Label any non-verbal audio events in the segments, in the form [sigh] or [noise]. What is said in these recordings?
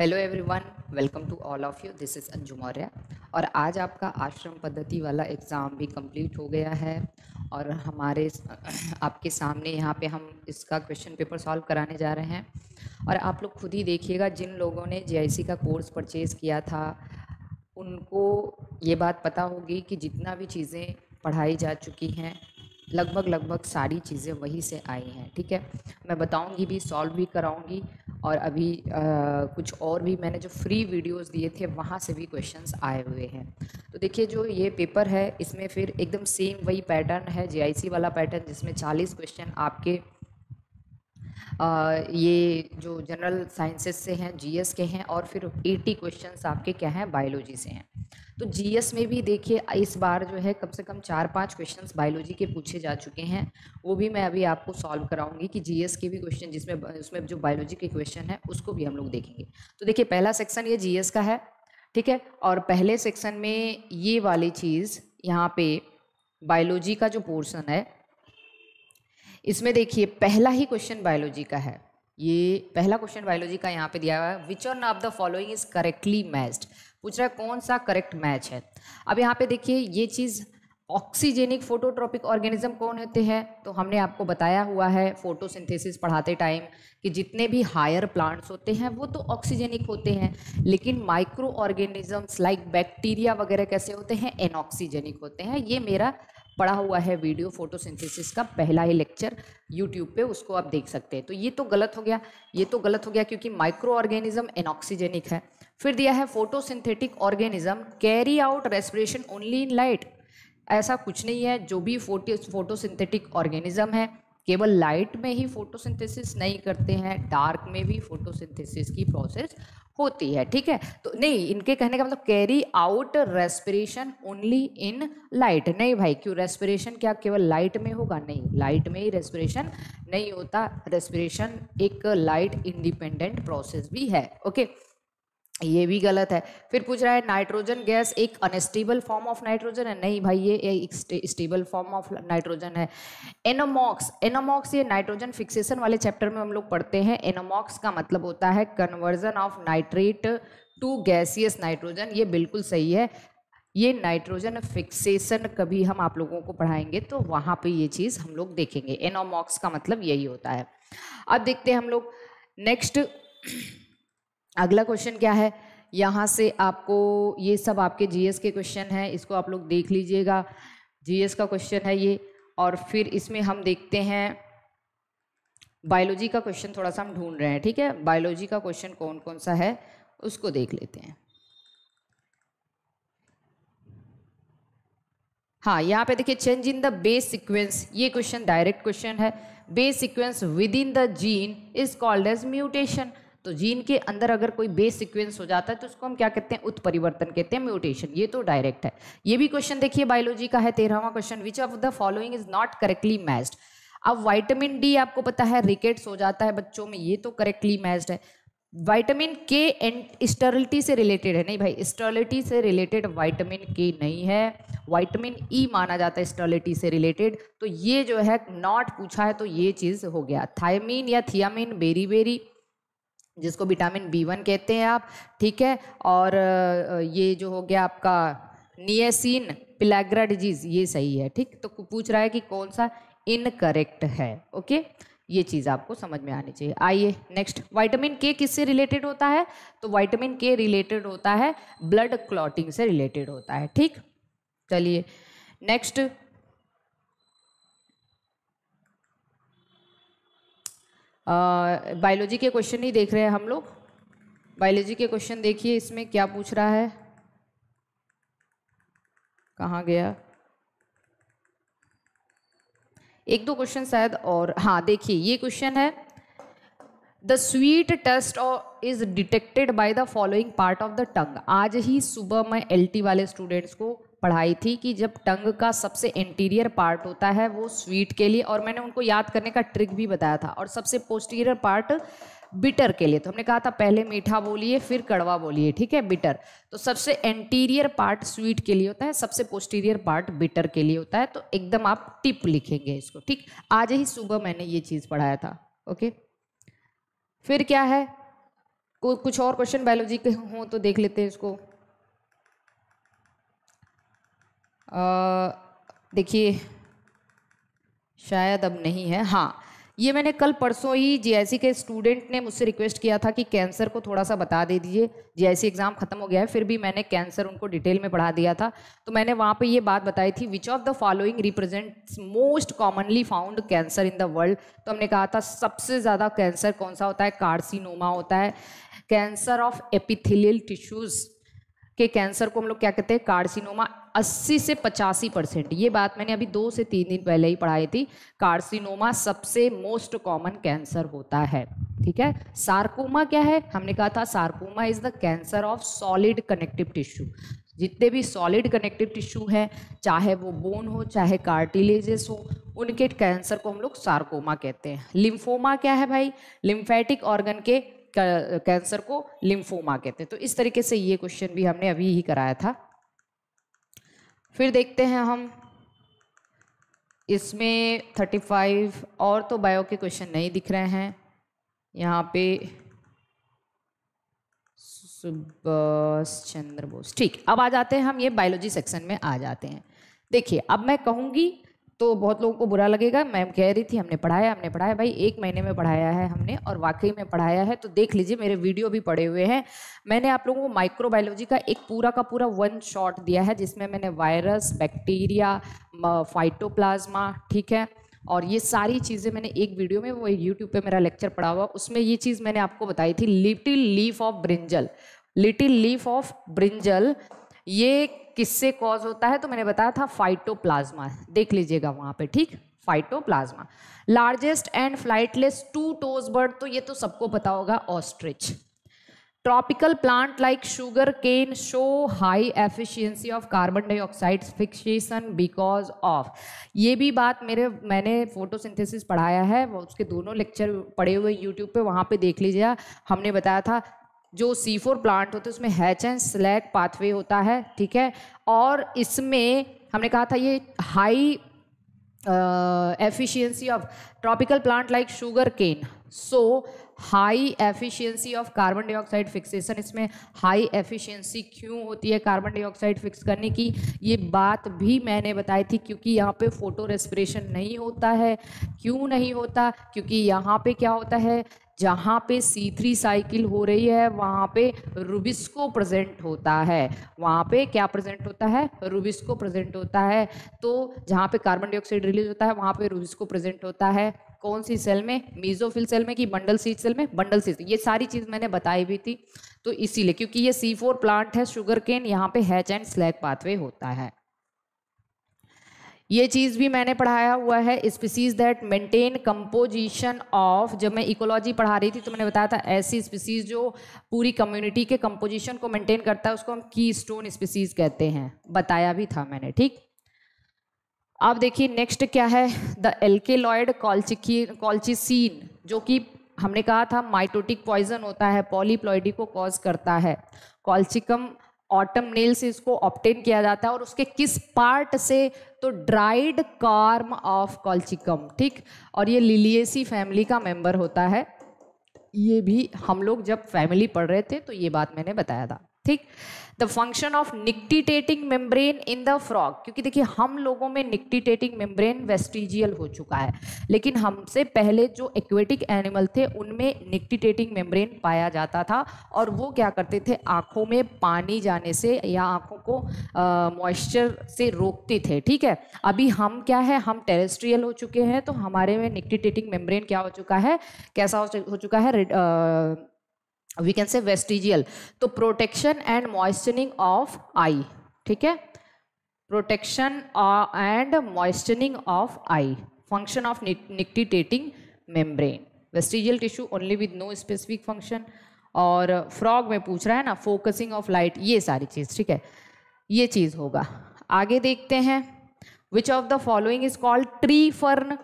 Hello everyone welcome to all of you this is Anju Maurya और आज आपका आश्रम पद्धति वाला एग्ज़ाम भी कंप्लीट हो गया है और हमारे आपके सामने यहाँ पे हम इसका क्वेश्चन पेपर सॉल्व कराने जा रहे हैं और आप लोग खुद ही देखिएगा जिन लोगों ने जे का कोर्स परचेज़ किया था उनको ये बात पता होगी कि जितना भी चीज़ें पढ़ाई जा चुकी हैं लगभग लगभग सारी चीज़ें वहीं से आई हैं ठीक है मैं बताऊंगी भी सॉल्व भी कराऊंगी और अभी आ, कुछ और भी मैंने जो फ्री वीडियोस दिए थे वहाँ से भी क्वेश्चंस आए हुए हैं तो देखिए जो ये पेपर है इसमें फिर एकदम सेम वही पैटर्न है जे वाला पैटर्न जिसमें 40 क्वेश्चन आपके ये जो जनरल साइंसेज से हैं जीएस के हैं और फिर 80 क्वेश्चंस आपके क्या हैं बायोलॉजी से हैं तो जीएस में भी देखिए इस बार जो है कम से कम चार पांच क्वेश्चंस बायोलॉजी के पूछे जा चुके हैं वो भी मैं अभी आपको सॉल्व कराऊंगी कि जीएस के भी क्वेश्चन जिसमें उसमें जो बायोलॉजी के क्वेश्चन है उसको भी हम लोग देखेंगे तो देखिए पहला सेक्शन ये जीएस का है ठीक है और पहले सेक्शन में ये वाली चीज़ यहाँ पे बायोलॉजी का जो पोर्सन है इसमें देखिए पहला ही क्वेश्चन बायोलॉजी का है ये पहला क्वेश्चन बायोलॉजी का यहाँ पे दिया हुआ है विच और of the following is correctly matched पूछ रहा है कौन सा करेक्ट मैच है अब यहाँ पे देखिए ये चीज़ ऑक्सीजेनिक फोटोट्रॉपिक ऑर्गेनिज्म कौन होते हैं तो हमने आपको बताया हुआ है फोटोसिंथेसिस पढ़ाते टाइम कि जितने भी हायर प्लांट्स होते हैं वो तो ऑक्सीजेनिक होते हैं लेकिन माइक्रो ऑर्गेनिजम्स लाइक बैक्टीरिया वगैरह कैसे होते हैं एनऑक्सीजेनिक होते हैं ये मेरा पढ़ा हुआ है वीडियो फोटोसिंथेसिस का पहला ही लेक्चर यूट्यूब पे उसको आप देख सकते हैं तो ये तो गलत हो गया ये तो गलत हो गया क्योंकि माइक्रो ऑर्गेनिज्म एनऑक्सीजेनिक है फिर दिया है photosynthetic organism carry out respiration only in light ऐसा कुछ नहीं है जो भी फोटो फोटोसिंथेटिक ऑर्गेनिज्म है केवल लाइट में ही फोटोसिंथेसिस नहीं करते हैं डार्क में भी फोटोसिंथेसिस की प्रोसेस होती है ठीक है तो नहीं इनके कहने का मतलब carry out respiration only in light नहीं भाई क्यों रेस्पिरेशन क्या केवल लाइट में होगा नहीं लाइट में ही रेस्पिरेशन नहीं होता रेस्पिरेशन एक लाइट इंडिपेंडेंट प्रोसेस भी है ओके okay? ये भी गलत है फिर पूछ रहा है नाइट्रोजन गैस एक अनस्टेबल फॉर्म ऑफ नाइट्रोजन है नहीं भाई ये एक स्टेबल फॉर्म ऑफ नाइट्रोजन है एनोमॉक्स एनोमॉक्स ये नाइट्रोजन फिक्सेशन वाले चैप्टर में हम लोग पढ़ते हैं एनोमॉक्स का मतलब होता है conversion of nitrate to gaseous nitrogen ये बिल्कुल सही है ये नाइट्रोजन फिक्सेशन कभी हम आप लोगों को पढ़ाएंगे तो वहाँ पर ये चीज़ हम लोग देखेंगे एनोमॉक्स का मतलब यही होता है अब देखते हैं हम लोग नेक्स्ट अगला क्वेश्चन क्या है यहाँ से आपको ये सब आपके जीएस के क्वेश्चन हैं इसको आप लोग देख लीजिएगा जीएस का क्वेश्चन है ये और फिर इसमें हम देखते हैं बायोलॉजी का क्वेश्चन थोड़ा सा हम ढूंढ रहे हैं ठीक है बायोलॉजी का क्वेश्चन कौन कौन सा है उसको देख लेते हैं हाँ यहाँ पे देखिए change in the base sequence ये क्वेश्चन डायरेक्ट क्वेश्चन है base sequence within the gene is called as mutation तो जीन के अंदर अगर कोई बेस सिक्वेंस हो जाता है तो उसको हम क्या कहते हैं उत्परिवर्तन कहते हैं म्यूटेशन ये तो डायरेक्ट है ये भी क्वेश्चन देखिए बायोलॉजी का है तेरहवा question which of the following is not correctly matched अब वाइटामिन डी आपको पता है रिकेट्स हो जाता है बच्चों में ये तो करेक्टली मैच्ड है वाइटामिन के एंड स्टर्लिटी से रिलेटेड है नहीं भाई स्टर्लिटी से रिलेटेड वाइटामिन के नहीं है वाइटामिन ई e माना जाता है स्टर्लिटी से रिलेटेड तो ये जो है नॉट पूछा है तो ये चीज़ हो गया थायमिन या थियामिन बेरी बेरी जिसको विटामिन बी वन कहते हैं आप ठीक है और ये जो हो गया आपका नियसिन पिलाग्रा डिजीज ये सही है ठीक तो पूछ रहा है कि कौन सा इनकरेक्ट है ओके ये चीज़ आपको समझ में आनी चाहिए आइए नेक्स्ट वाइटामिन के किससे रिलेटेड होता है तो वाइटामिन के रिलेटेड होता है ब्लड क्लॉटिंग से रिलेटेड होता है ठीक चलिए नेक्स्ट बायोलॉजी के क्वेश्चन ही देख रहे हैं हम लोग बायोलॉजी के क्वेश्चन देखिए इसमें क्या पूछ रहा है कहाँ गया एक दो क्वेश्चन शायद और हाँ देखिए ये क्वेश्चन है the sweet taste is detected by the following part of the tongue आज ही सुबह मैं एलटी वाले स्टूडेंट्स को पढ़ाई थी कि जब टंग का सबसे इंटीरियर पार्ट होता है वो स्वीट के लिए और मैंने उनको याद करने का ट्रिक भी बताया था और सबसे पोस्टीरियर पार्ट बिटर के लिए तो हमने कहा था पहले मीठा बोलिए फिर कड़वा बोलिए ठीक है बिटर तो सबसे एंटीरियर पार्ट स्वीट के लिए होता है सबसे पोस्टीरियर पार्ट बिटर के लिए होता है तो एकदम आप टिप लिखेंगे इसको ठीक आज ही सुबह मैंने ये चीज़ पढ़ाया था ओके फिर क्या है कुछ और क्वेश्चन बायोलॉजी के हों तो देख लेते हैं इसको देखिए शायद अब नहीं है हाँ ये मैंने कल परसों ही जीआईसी के स्टूडेंट ने मुझसे रिक्वेस्ट किया था कि कैंसर को थोड़ा सा बता दे दीजिए जीआईसी एग्ज़ाम ख़त्म हो गया है फिर भी मैंने कैंसर उनको डिटेल में पढ़ा दिया था तो मैंने वहाँ पे ये बात बताई थी which of the following represents most commonly found cancer in the world तो हमने कहा था सबसे ज़्यादा कैंसर कौन सा होता है कार्सिनोमा होता है कैंसर ऑफ एपिथिलियल टिश्यूज़ के कैंसर को हम लोग क्या कहते हैं कार्सिनोमा अस्सी से पचासी परसेंट ये बात मैंने अभी दो से तीन दिन पहले ही पढ़ाई थी कार्सिनोमा सबसे मोस्ट कॉमन कैंसर होता है ठीक है सार्कोमा क्या है हमने कहा था sarcoma is the cancer of solid connective tissue जितने भी सॉलिड कनेक्टिव टिश्यू हैं चाहे वो बोन हो चाहे कार्टिलेजेस हो उनके कैंसर को हम लोग सार्कोमा कहते हैं लिम्फोमा क्या है भाई लिम्फेटिक ऑर्गन के कैंसर को लिम्फोमा कहते हैं तो इस तरीके से ये क्वेश्चन भी हमने अभी ही कराया था फिर देखते हैं हम इसमें 35 और तो बायो के क्वेश्चन नहीं दिख रहे हैं यहाँ पे सुभाष चंद्र बोस ठीक अब आ जाते हैं हम ये बायोलॉजी सेक्शन में आ जाते हैं देखिए अब मैं कहूँगी तो बहुत लोगों को बुरा लगेगा मैम कह रही थी हमने पढ़ाया हमने पढ़ाया भाई एक महीने में पढ़ाया है हमने और वाकई में पढ़ाया है तो देख लीजिए मेरे वीडियो भी पड़े हुए हैं मैंने आप लोगों को माइक्रोबायोलॉजी का एक पूरा का पूरा वन शॉट दिया है जिसमें मैंने वायरस बैक्टीरिया फाइटोप्लाज्मा ठीक है और ये सारी चीज़ें मैंने एक वीडियो में वो यूट्यूब पर मेरा लेक्चर पढ़ा हुआ उसमें ये चीज़ मैंने आपको बताई थी little leaf of brinjal little leaf of brinjal ये किससे कॉज होता है तो मैंने बताया था फाइटोप्लाज्मा देख लीजिएगा वहां पे ठीक phytoplasma largest and flightless two toes bird तो ये तो सबको पता होगा ostrich tropical plant like sugar cane show high efficiency of carbon dioxide fixation because of ये भी बात मेरे मैंने फोटोसिंथेसिस पढ़ाया है वो उसके दोनों लेक्चर पढ़े हुए यूट्यूब पे वहाँ पे देख लीजिए हमने बताया था जो C4 प्लांट होते हैं उसमें हैच एंड स्लैग पाथवे होता है ठीक है और इसमें हमने कहा था ये high efficiency of tropical plant like sugar cane so high efficiency of carbon dioxide fixation इसमें हाई एफिशिएंसी क्यों होती है कार्बन डाइऑक्साइड फिक्स करने की ये बात भी मैंने बताई थी क्योंकि यहाँ पे फोटो रेस्पिरेशन नहीं होता है क्यों नहीं होता क्योंकि यहाँ पे क्या होता है जहाँ पे सी थ्री साइकिल हो रही है वहाँ पे रुबिस्को प्रेजेंट होता है वहाँ पे क्या प्रेजेंट होता है रुबिस्को प्रेजेंट होता है तो जहाँ पे कार्बन डाइऑक्साइड रिलीज होता है वहाँ पे रुबिस्को प्रेजेंट होता है कौन सी सेल में मीजोफिल सेल में कि बंडल सीज सेल में बंडल सीज ये सारी चीज़ मैंने बताई भी थी तो इसीलिए क्योंकि ये सी फोर प्लांट है शुगर केन यहाँ पे हैच एंड स्लैग पाथवे होता है ये चीज़ भी मैंने पढ़ाया हुआ है species that maintain composition of जब मैं इकोलॉजी पढ़ा रही थी तो मैंने बताया था ऐसी स्पीसीज जो पूरी कम्युनिटी के कंपोजिशन को मेंटेन करता है उसको हम की स्टोन स्पीसीज कहते हैं बताया भी था मैंने ठीक अब देखिए नेक्स्ट क्या है द एल्केलॉयड कॉल्चिकी कॉल्चिसीन जो कि हमने कहा था माइटोटिक पॉइजन होता है पॉलीप्लॉयडी को कॉज करता है कॉल्चिकम ऑटम नेल से इसको ऑप्टेन किया जाता है और उसके किस पार्ट से तो ड्राइड कार्म ऑफ कॉल्चिकम ठीक और ये लिलियसी फैमिली का मेंबर होता है ये भी हम लोग जब फैमिली पढ़ रहे थे तो ये बात मैंने बताया था ठीक the function of nictitating membrane in the frog क्योंकि देखिए हम लोगों में निक्टिटेटिंग मेम्ब्रेन वेस्टिजियल हो चुका है लेकिन हमसे पहले जो एक्वेटिक एनिमल थे उनमें निक्टिटेटिंग मेम्ब्रेन पाया जाता था और वो क्या करते थे आँखों में पानी जाने से या आँखों को मॉइस्चर से रोकते थे ठीक है अभी हम क्या है हम टेरेस्ट्रियल हो चुके हैं तो हमारे में निक्टिटेटिंग मेम्ब्रेन क्या हो चुका है कैसा हो चुका है वी कैन से वेस्टिजियल तो protection and moistening of eye ठीक है protection and moistening of eye function of nictitating membrane vestigial tissue only with no specific function और फ्रॉग में पूछ रहा है ना फोकसिंग ऑफ लाइट ये सारी चीज़ ठीक है ये चीज़ होगा आगे देखते हैं which of the following is called tree fern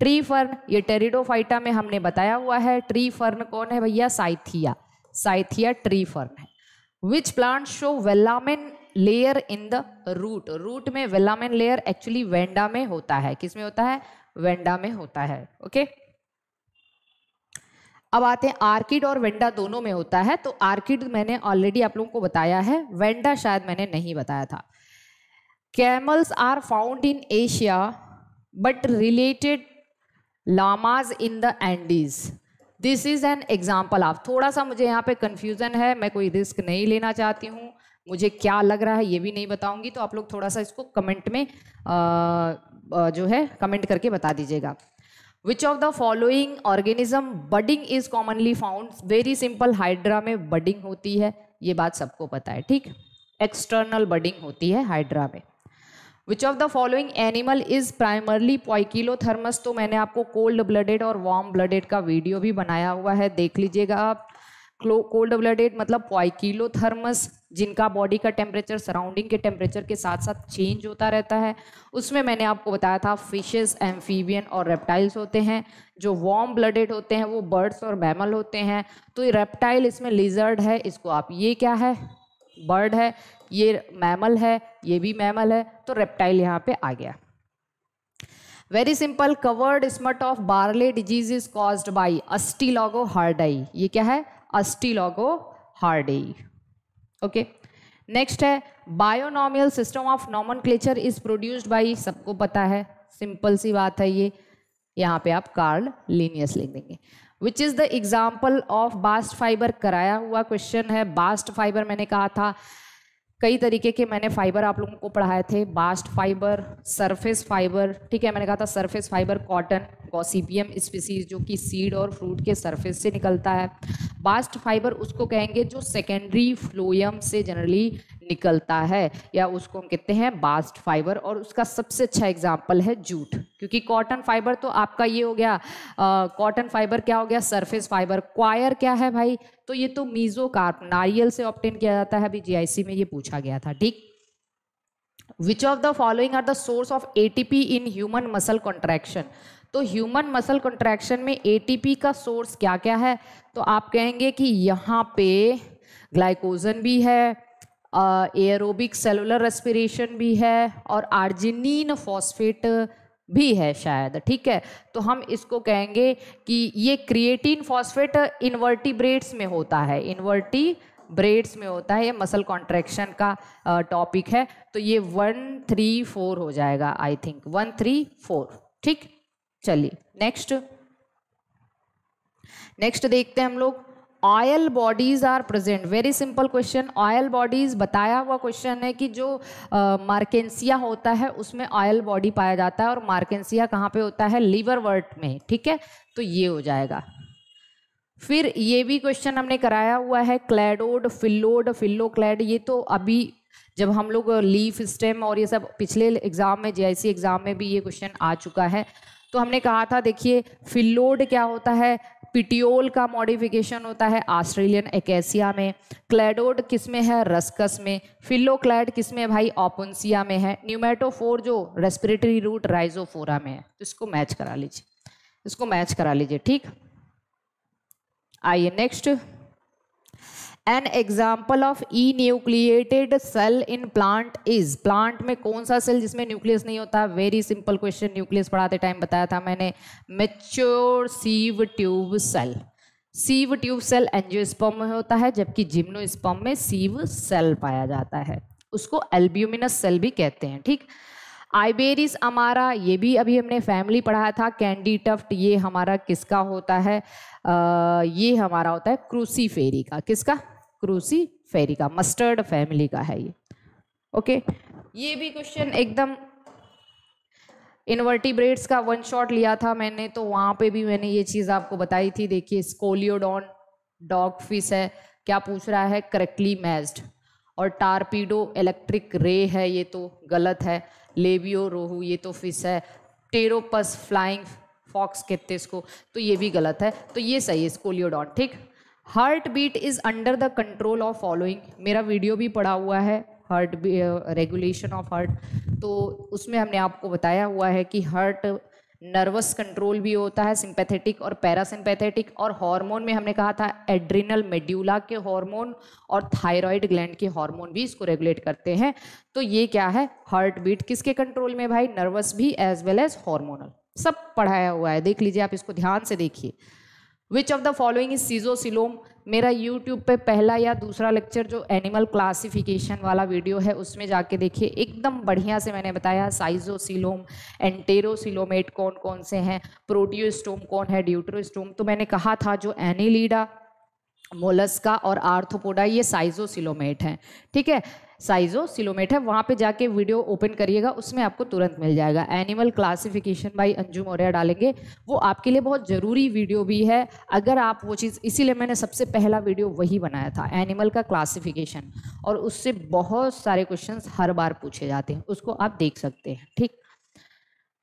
tree fern ये टेरिडोफाइटा में हमने बताया हुआ है ट्री फर्न कौन है भैया साइथिया साइथिया ट्री फर्न है which plant show velamen layer in the root root में वेलामिन लेयर एक्चुअली वेंडा में होता है किस में होता है वेंडा में होता है ओके okay? अब आते हैं आर्किड और वेंडा दोनों में होता है तो आर्किड मैंने ऑलरेडी आप लोगों को बताया है वेंडा शायद मैंने नहीं बताया था camels are found in Asia but related llamas in the Andes this is an example आप थोड़ा सा मुझे यहाँ पे कन्फ्यूज़न है मैं कोई रिस्क नहीं लेना चाहती हूँ मुझे क्या लग रहा है ये भी नहीं बताऊंगी तो आप लोग थोड़ा सा इसको कमेंट में आ, आ, जो है कमेंट करके बता दीजिएगा which of the following organism budding is commonly found very simple hydra में बडिंग होती है ये बात सबको पता है ठीक एक्सटर्नल बडिंग होती है हाइड्रा में which of the following animal is primarily poikilothermous तो मैंने आपको कोल्ड ब्लडेड और वार्म ब्लडेड का वीडियो भी बनाया हुआ है देख लीजिएगा आप कोल्ड ब्लडेड मतलब पॉइकिलोथर्मस जिनका बॉडी का टेम्परेचर सराउंडिंग के टेम्परेचर के साथ साथ चेंज होता रहता है उसमें मैंने आपको बताया था फिशेस एम्फीबियन और रेप्टाइल्स होते हैं जो वार्म ब्लडेड होते हैं वो बर्ड्स और मैमल होते हैं तो ये रेप्टाइल इसमें लिजर्ड है इसको आप ये क्या है बर्ड है ये मैमल है ये भी मैमल है तो रेप्टाइल यहाँ पे आ गया very simple covered smut of barley disease is caused by Ustilago hordei ये क्या है अस्टीलॉगो हार्डई ओके नेक्स्ट है binomial system of nomenclature is produced by सबको पता है सिंपल सी बात है ये यहाँ पे आप कार्ल लीनियस लिख देंगे which is the example of bast fibre कराया हुआ क्वेश्चन है बास्ट फाइबर मैंने कहा था कई तरीके के मैंने फाइबर आप लोगों को पढ़ाए थे बास्ट फाइबर सरफेस फाइबर ठीक है मैंने कहा था surface fibre cotton Gossypium species जो कि सीड और फ्रूट के सरफेस से निकलता है बास्ट फाइबर उसको कहेंगे जो सेकेंडरी फ्लोयम से जनरली निकलता है या उसको हम कहते हैं बास्ट फाइबर और उसका सबसे अच्छा एग्जाम्पल है जूट क्योंकि कॉटन फाइबर तो आपका ये हो गया कॉटन फाइबर क्या हो गया सरफेस फाइबर क्वायर क्या है भाई तो ये तो मीजो कार्प नारियल से ऑप्टेन किया जाता है अभी जी में ये पूछा गया था ठीक which of the following are the source of atp in human muscle contraction तो ह्यूमन मसल कंट्रैक्शन में पी का सोर्स क्या क्या है तो आप कहेंगे कि यहाँ पे ग्लाइकोजन भी है एरोबिक सेलुलर रेस्पिरेशन भी है और आर्जिनिन फॉस्फेट भी है शायद ठीक है तो हम इसको कहेंगे कि ये क्रिएटिन फॉस्फेट इन्वर्टिब्रेट्स में होता है इन्वर्टी ब्रेड्स में होता है ये मसल कॉन्ट्रैक्शन का टॉपिक है तो ये वन थ्री फोर हो जाएगा I think one three four ठीक चलिए नेक्स्ट नेक्स्ट देखते हैं हम लोग oil bodies are present very simple question oil bodies बताया हुआ क्वेश्चन है कि जो मार्केंसिया uh, होता है उसमें ऑयल बॉडी पाया जाता है और मार्केंसिया कहाँ पे होता है लीवर वर्ट में ठीक है तो ये हो जाएगा फिर ये भी क्वेश्चन हमने कराया हुआ है क्लैडोड फिल्लोड फिल्लो क्लैड ये तो अभी जब हम लोग लीफ स्टेम और ये सब पिछले एग्जाम में जे एग्जाम में भी ये क्वेश्चन आ चुका है तो हमने कहा था देखिए फिल्लोड क्या होता है पिटियोल का मॉडिफिकेशन होता है ऑस्ट्रेलियन एकेसिया में क्लैडोड किस में है रस्कस में फिलोक्लैड किस में भाई ओपनसिया में है न्यूमेटोफोर जो रेस्पिरेटरी रूट राइजोफोरा में है तो इसको मैच करा लीजिए इसको मैच करा लीजिए ठीक आइए next an example of enucleated cell in plant is plant में कौन सा सेल जिसमें न्यूक्लियस नहीं होता वेरी सिंपल क्वेश्चन न्यूक्लियस पढ़ाते टाइम बताया था मैंने mature sieve tube cell sieve tube cell स्पम में होता है जबकि स्पम में सीव सेल पाया जाता है उसको एल्ब्यूमिनस सेल भी कहते हैं ठीक आइबेरिस हमारा ये भी अभी हमने फैमिली पढ़ाया था कैंडी टफ्ट ये हमारा किसका होता है आ, ये हमारा होता है क्रूसीफेरी का किसका क्रूसी का मस्टर्ड फैमिली का है ये ओके ये भी क्वेश्चन एकदम इनवर्टिब्रेट्स का वन शॉट लिया था मैंने तो वहां पे भी मैंने ये चीज़ आपको बताई थी देखिए स्कोलियोडॉन डॉग फिश है क्या पूछ रहा है करेक्टली मैस्ड और टारपीडो इलेक्ट्रिक रे है ये तो गलत है लेबियो रोहू ये तो फिश है टेरोपस फ्लाइंग फॉक्स कहते इसको तो ये भी गलत है तो ये सही है स्कोलियोडॉन ठीक heart beat is under the control of following मेरा वीडियो भी पड़ा हुआ है हार्ट रेगुलेशन ऑफ हार्ट तो उसमें हमने आपको बताया हुआ है कि हार्ट नर्वस कंट्रोल भी होता है सिंपैथेटिक और पैरासिम्पैथेटिक और हार्मोन में हमने कहा था एड्रिनल मेड्यूला के हार्मोन और थायराइड ग्लैंड के हार्मोन भी इसको रेगुलेट करते हैं तो ये क्या है हार्ट बीट किसके कंट्रोल में भाई नर्वस भी एज वेल एज हार्मोनल सब पढ़ाया हुआ है देख लीजिए आप इसको ध्यान से देखिए which of the following is schizocoelom मेरा यूट्यूब पे पहला या दूसरा लेक्चर जो एनिमल क्लासिफिकेशन वाला वीडियो है उसमें जाके देखिए एकदम बढ़िया से मैंने बताया साइजोसिलोम एंटेरोसिलोमेट कौन कौन से हैं प्रोटियोस्टोम कौन है ड्यूट्रोस्टोम तो मैंने कहा था जो एनिलीडा मोलस्का और आर्थोपोडा ये साइजोसिलोमेट हैं ठीक है साइजो सिलोमेट है वहाँ पे जाके वीडियो ओपन करिएगा उसमें आपको तुरंत मिल जाएगा animal classification by Anju Maurya डालेंगे वो आपके लिए बहुत ज़रूरी वीडियो भी है अगर आप वो चीज़ इसीलिए मैंने सबसे पहला वीडियो वही बनाया था एनिमल का क्लासिफिकेशन और उससे बहुत सारे क्वेश्चन हर बार पूछे जाते हैं उसको आप देख सकते हैं ठीक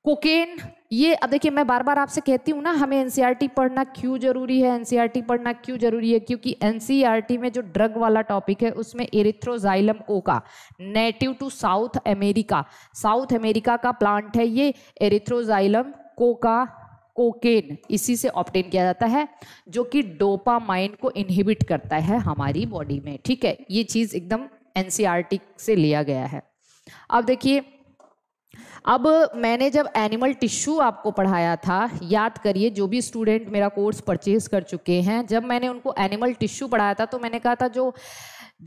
कोकेन ये अब देखिए मैं बार बार आपसे कहती हूँ ना हमें एनसीईआरटी e पढ़ना क्यों जरूरी है एनसीईआरटी e पढ़ना क्यों जरूरी है क्योंकि एनसीईआरटी e में जो ड्रग वाला टॉपिक है उसमें एरिथ्रोजाइलम का native to South America South America का प्लांट है ये एरिथ्रोजाइलम कोका कोकेन इसी से ऑप्टेन किया जाता है जो कि डोपामाइन को इनहिबिट करता है हमारी बॉडी में ठीक है ये चीज़ एकदम एन से लिया गया है अब देखिए अब मैंने जब एनिमल टिश्यू आपको पढ़ाया था याद करिए जो भी स्टूडेंट मेरा कोर्स परचेज कर चुके हैं जब मैंने उनको एनिमल टिश्यू पढ़ाया था तो मैंने कहा था जो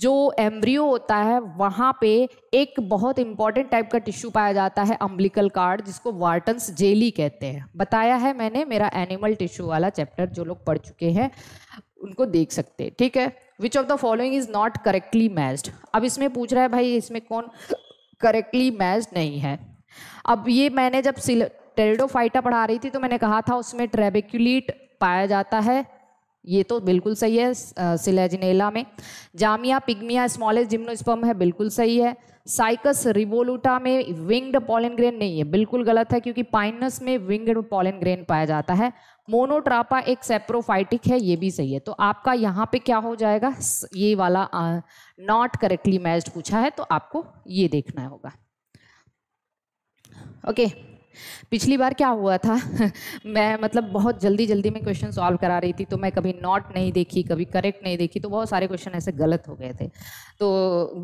जो एम्ब्रियो होता है वहाँ पे एक बहुत इंपॉर्टेंट टाइप का टिश्यू पाया जाता है अम्बलिकल कार्ड जिसको वार्टन्स जेली कहते हैं बताया है मैंने मेरा एनिमल टिश्यू वाला चैप्टर जो लोग पढ़ चुके हैं उनको देख सकते हैं ठीक है which of the following is not correctly matched अब इसमें पूछ रहा है भाई इसमें कौन करेक्टली मैच्ड नहीं है अब ये मैंने जब टेरिडोफाइटा पढ़ा रही थी तो मैंने कहा था उसमें ट्रेबिक्यूलीट पाया जाता है ये तो बिल्कुल सही है सिलेजिनेला में जामिया पिग्मिया स्मॉलेस्ट जिम्नोस्पर्म है बिल्कुल सही है साइकस रिवोलूटा में विंग्ड पॉलिन ग्रेन नहीं है बिल्कुल गलत है क्योंकि पाइनस में विंग्ड पॉलिन ग्रेन पाया जाता है मोनोट्रापा एक सेप्रोफाइटिक है ये भी सही है तो आपका यहाँ पे क्या हो जाएगा ये वाला नॉट करेक्टली मैच पूछा है तो आपको ये देखना होगा ओके पिछली बार क्या हुआ था [laughs] मैं मतलब बहुत जल्दी जल्दी में क्वेश्चन सॉल्व करा रही थी तो मैं कभी नॉट नहीं देखी कभी करेक्ट नहीं देखी तो बहुत सारे क्वेश्चन ऐसे गलत हो गए थे तो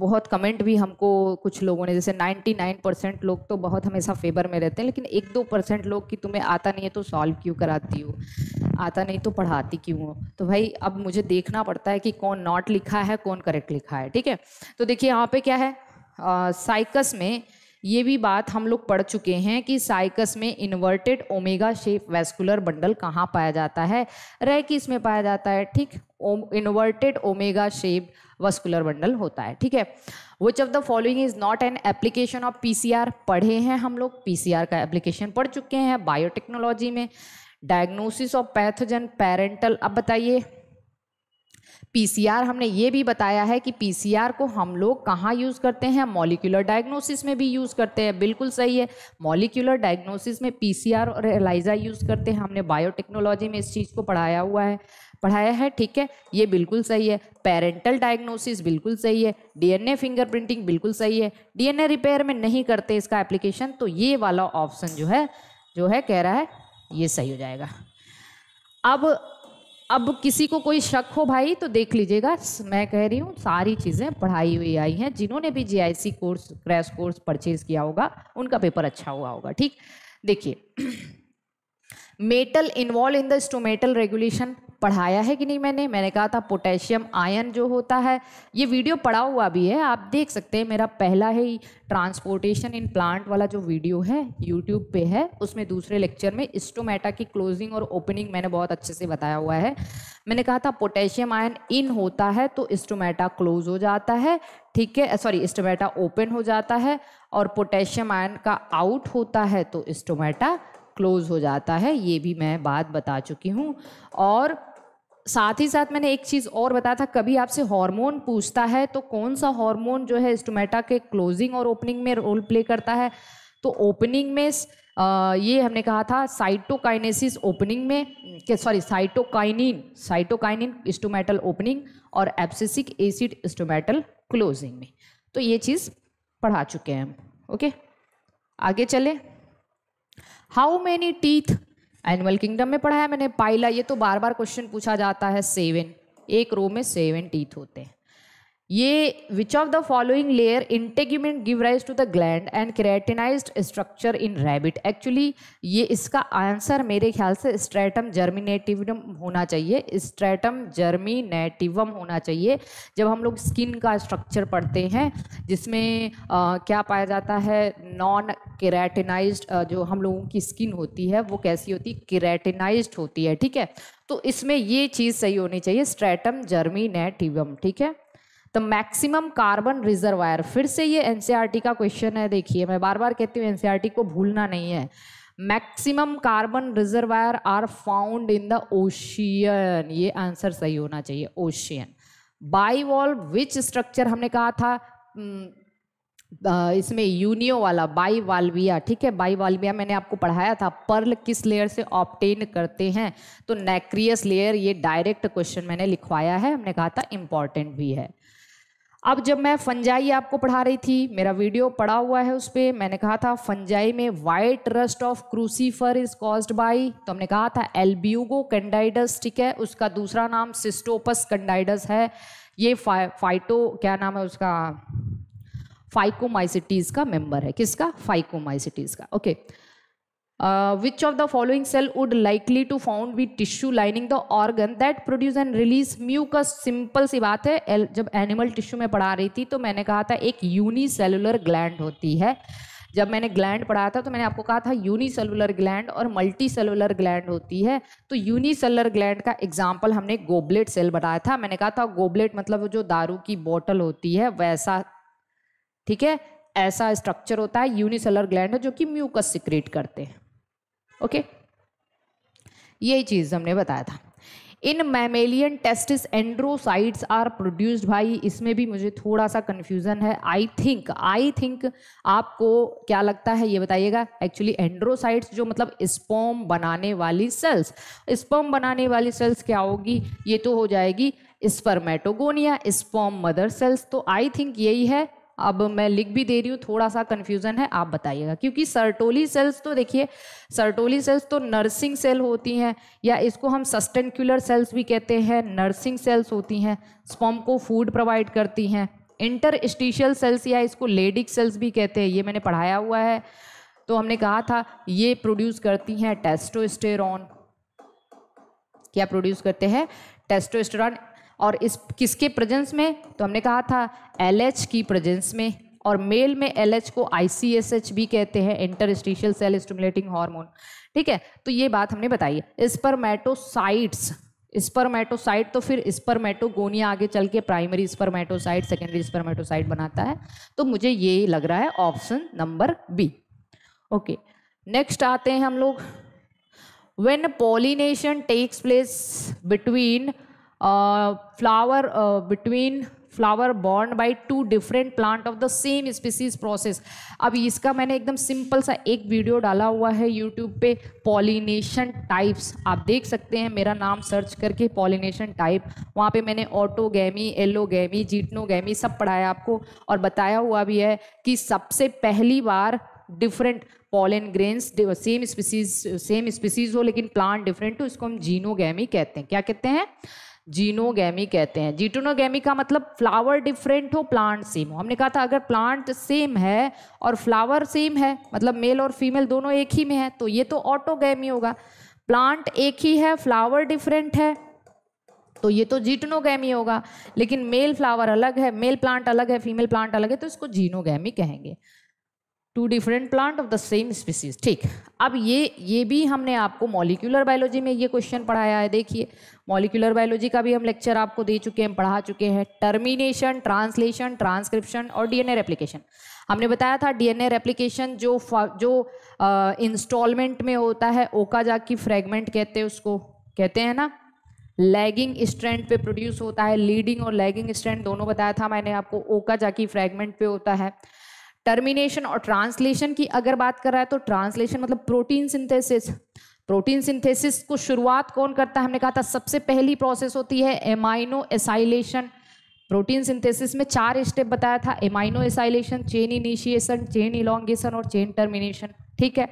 बहुत कमेंट भी हमको कुछ लोगों ने जैसे 99 परसेंट लोग तो बहुत हमेशा फेवर में रहते हैं लेकिन एक दो परसेंट लोग कि तुम्हें आता नहीं है तो सॉल्व क्यों कराती हो आता नहीं तो पढ़ाती क्यों हो तो भाई अब मुझे देखना पड़ता है कि कौन नॉट लिखा है कौन करेक्ट लिखा है ठीक है तो देखिए यहाँ पर क्या है साइकस में ये भी बात हम लोग पढ़ चुके हैं कि साइकस में inverted omega shape vascular bundle कहाँ पाया जाता है रह किस में पाया जाता है ठीक inverted omega shape vascular bundle होता है ठीक है which of the following is not an application of PCR पढ़े हैं हम लोग पीसीआर का एप्लीकेशन पढ़ चुके हैं बायोटेक्नोलॉजी में डायग्नोसिस ऑफ पैथोजन पेरेंटल अब बताइए पीसीआर हमने ये भी बताया है कि पीसीआर को हम लोग कहाँ यूज़ करते हैं मॉलिकुलर डायग्नोसिस में भी यूज़ करते हैं बिल्कुल सही है मॉलिकुलर डायग्नोसिस में पीसीआर और एलाइजा यूज़ करते हैं हमने बायोटेक्नोलॉजी में इस चीज़ को पढ़ाया हुआ है पढ़ाया है ठीक है ये बिल्कुल सही है पेरेंटल डायग्नोसिस बिल्कुल सही है डीएनए फिंगरप्रिंटिंग बिल्कुल सही है डीएनए रिपेयर में नहीं करते इसका एप्लीकेशन तो ये वाला ऑप्शन जो है जो है कह रहा है ये सही हो जाएगा अब अब किसी को कोई शक हो भाई तो देख लीजिएगा मैं कह रही हूँ सारी चीज़ें पढ़ाई हुई आई हैं जिन्होंने भी GIC course crash course purchase किया होगा उनका पेपर अच्छा हुआ होगा ठीक देखिए metal involve in the stomatal regulation पढ़ाया है कि नहीं मैंने मैंने कहा था पोटेशियम आयन जो होता है ये वीडियो पढ़ा हुआ भी है आप देख सकते हैं मेरा पहला ही ट्रांसपोर्टेशन इन प्लांट वाला जो वीडियो है यूट्यूब पे है उसमें दूसरे लेक्चर में स्टोमेटा की क्लोजिंग और ओपनिंग मैंने बहुत अच्छे से बताया हुआ है मैंने कहा था पोटेशियम आयन इन होता है तो स्टोमेटा क्लोज हो जाता है ठीक है सॉरी स्टोमेटा ओपन हो जाता है और पोटेशियम आयन का आउट होता है तो स्टोमेटा क्लोज हो जाता है ये भी मैं बात बता चुकी हूँ और साथ ही साथ मैंने एक चीज़ और बताया था कभी आपसे हार्मोन पूछता है तो कौन सा हार्मोन जो है स्टोमेटा के क्लोजिंग और ओपनिंग में रोल प्ले करता है तो ओपनिंग में ये हमने कहा था साइटोकाइनेसिस ओपनिंग में sorry cytokinin cytokinin stomatal opening और एप्सिसिक एसिड स्टोमेटल क्लोजिंग में तो ये चीज़ पढ़ा चुके हैं हम ओके आगे चले how many teeth animal kingdom में पढ़ा है मैंने पाइला ये तो बार बार क्वेश्चन पूछा जाता है सेवन एक रो में सेवन टीथ होते हैं ये which of the following layer integument give rise to the gland and keratinize structure in rabbit actually ये इसका आंसर मेरे ख्याल से स्ट्रेटम जर्मिनेटिवम होना चाहिए स्ट्रेटम जर्मिनेटिवम होना चाहिए जब हम लोग स्किन का स्ट्रक्चर पढ़ते हैं जिसमें आ, क्या पाया जाता है नॉन केराटिनाइज जो हम लोगों की स्किन होती है वो कैसी होती है केराटिनाइज होती है ठीक है तो इसमें ये चीज़ सही होनी चाहिए स्ट्रेटम जर्मिनेटिवम ठीक है द मैक्सिमम कार्बन रिजर्वायर फिर से ये एनसीईआरटी e का क्वेश्चन है देखिए मैं बार बार कहती हूँ एनसीईआरटी e को भूलना नहीं है maximum carbon reservoir are found in the ocean ये आंसर सही होना चाहिए ocean bivalve which structure हमने कहा था hmm, इसमें यूनियो वाला बाई वाल्विया ठीक है बाई वाल्विया मैंने आपको पढ़ाया था पर्ल किस लेयर से ऑप्टेन करते हैं तो नेक्रियस लेयर ये डायरेक्ट क्वेश्चन मैंने लिखवाया है हमने कहा था इंपॉर्टेंट भी है अब जब मैं फंजाई आपको पढ़ा रही थी मेरा वीडियो पड़ा हुआ है उस पर मैंने कहा था फंजाई में white rust of crucifer is caused by तो हमने कहा था एल्ब्यूगो कंडाइडस ठीक है उसका दूसरा नाम सिस्टोपस कंडाइडस है ये फा, फाइटो क्या नाम है उसका फाइकोमाइसिटीज़ का मेंबर है किसका फाइकोमाइसिटीज़ का okay okay. Which of the following cell would likely to found found tissue lining the organ that produce and release mucus simple सी बात है जब एनिमल टिश्यू में पढ़ा रही थी तो मैंने कहा था एक यूनिसेलुलर ग्लैंड होती है जब मैंने ग्लैंड पढ़ाया था तो मैंने आपको कहा था यूनिसेलुलर ग्लैंड और मल्टी सेलुलर ग्लैंड होती है तो यूनिसेलुलर ग्लैंड का एग्जाम्पल हमने गोबलेट सेल बताया था मैंने कहा था गोबलेट मतलब जो दारू की बॉटल होती है वैसा ठीक है ऐसा स्ट्रक्चर होता है यूनिसेलर ग्लैंड जो कि म्यूकस सिक्रेट करते हैं ओके यही चीज़ हमने बताया था in mammalian testis androgens are produced by इसमें भी मुझे थोड़ा सा कन्फ्यूज़न है आई थिंक आई थिंक आपको क्या लगता है ये बताइएगा एक्चुअली एंड्रोसाइड्स जो मतलब स्पोम बनाने वाली सेल्स स्पोम बनाने वाली सेल्स क्या होगी ये तो हो जाएगी स्पर्मेटोगोनिया स्पोम मदर सेल्स तो आई थिंक यही है अब मैं लिख भी दे रही हूँ थोड़ा सा कन्फ्यूज़न है आप बताइएगा क्योंकि सर्टोली सेल्स तो देखिए सर्टोली सेल्स तो नर्सिंग सेल होती हैं या इसको हम सस्टेनक्यूलर सेल्स भी कहते हैं नर्सिंग सेल्स होती हैं स्पॉम को फूड प्रोवाइड करती हैं इंटरस्टिशियल सेल्स या इसको लेडिक सेल्स भी कहते हैं ये मैंने पढ़ाया हुआ है तो हमने कहा था ये प्रोड्यूस करती हैं टेस्टोस्टेरॉन क्या प्रोड्यूस करते हैं टेस्टोस्टेरॉन और इस किसके प्रेजेंस में तो हमने कहा था एल की प्रेजेंस में और मेल में एल को आई भी कहते हैं इंटरस्टिशियल सेल स्टमुलेटिंग हार्मोन ठीक है तो ये बात हमने बताई है स्पर्मेटोसाइट्स स्पर्मेटोसाइट तो फिर स्पर्मेटोगोनिया आगे चल के प्राइमरी स्पर्मेटोसाइट सेकेंडरी स्पर्मेटोसाइट बनाता है तो मुझे ये लग रहा है option number B okay next आते हैं हम लोग when pollination takes place between flower between flower borne by two different plant of the same species process अब इसका मैंने एकदम सिंपल सा एक वीडियो डाला हुआ है यूट्यूब पे पॉलिनेशन टाइप्स आप देख सकते हैं मेरा नाम सर्च करके पॉलिनेशन टाइप वहाँ पे मैंने ऑटोगैमी एलोगैमी जीटनोगैमी सब पढ़ाया आपको और बताया हुआ भी है कि सबसे पहली बार different pollen grains same species same species हो लेकिन प्लांट डिफरेंट हो इसको हम जीनोगैमी कहते हैं क्या कहते हैं जीनोगैमी कहते हैं जीटोनोगैमी का मतलब फ्लावर डिफरेंट हो प्लांट सेम हो हमने कहा था अगर प्लांट सेम है और फ्लावर सेम है मतलब मेल और फीमेल दोनों एक ही में है तो ये तो ऑटोगैमी होगा प्लांट एक ही है फ्लावर डिफरेंट है तो ये तो जीटनोगैमी होगा लेकिन मेल फ्लावर अलग है मेल प्लांट अलग है फीमेल प्लांट अलग है तो इसको जीनोगैमी कहेंगे two different plant of the same species ठीक अब ये ये भी हमने आपको मॉलिक्यूलर बायोलॉजी में ये क्वेश्चन पढ़ाया है देखिए मॉलिकुलर बायोलॉजी का भी हम लेक्चर आपको दे चुके हैं पढ़ा चुके हैं टर्मिनेशन ट्रांसलेशन ट्रांसक्रिप्शन और डीएनए रेप्लिकेशन हमने बताया था डीएनए रेप्लिकेशन जो जो इंस्टॉलमेंट में होता है ओकाजा की फ्रेगमेंट कहते हैं उसको कहते हैं ना लैगिंग स्ट्रैंड पे प्रोड्यूस होता है लीडिंग और लैगिंग स्ट्रैंड दोनों बताया था मैंने आपको ओकाजा की फ्रेगमेंट पे होता है टर्मिनेशन और ट्रांसलेशन की अगर बात कर रहा है तो ट्रांसलेशन मतलब प्रोटीन सिंथेसिस प्रोटीन सिंथेसिस को शुरुआत कौन करता है हमने कहा था सबसे पहली प्रोसेस होती है एमाइनो एसाइलेशन प्रोटीन सिंथेसिस में चार स्टेप बताया था amino acylation chain initiation chain elongation और चेन टर्मिनेशन ठीक है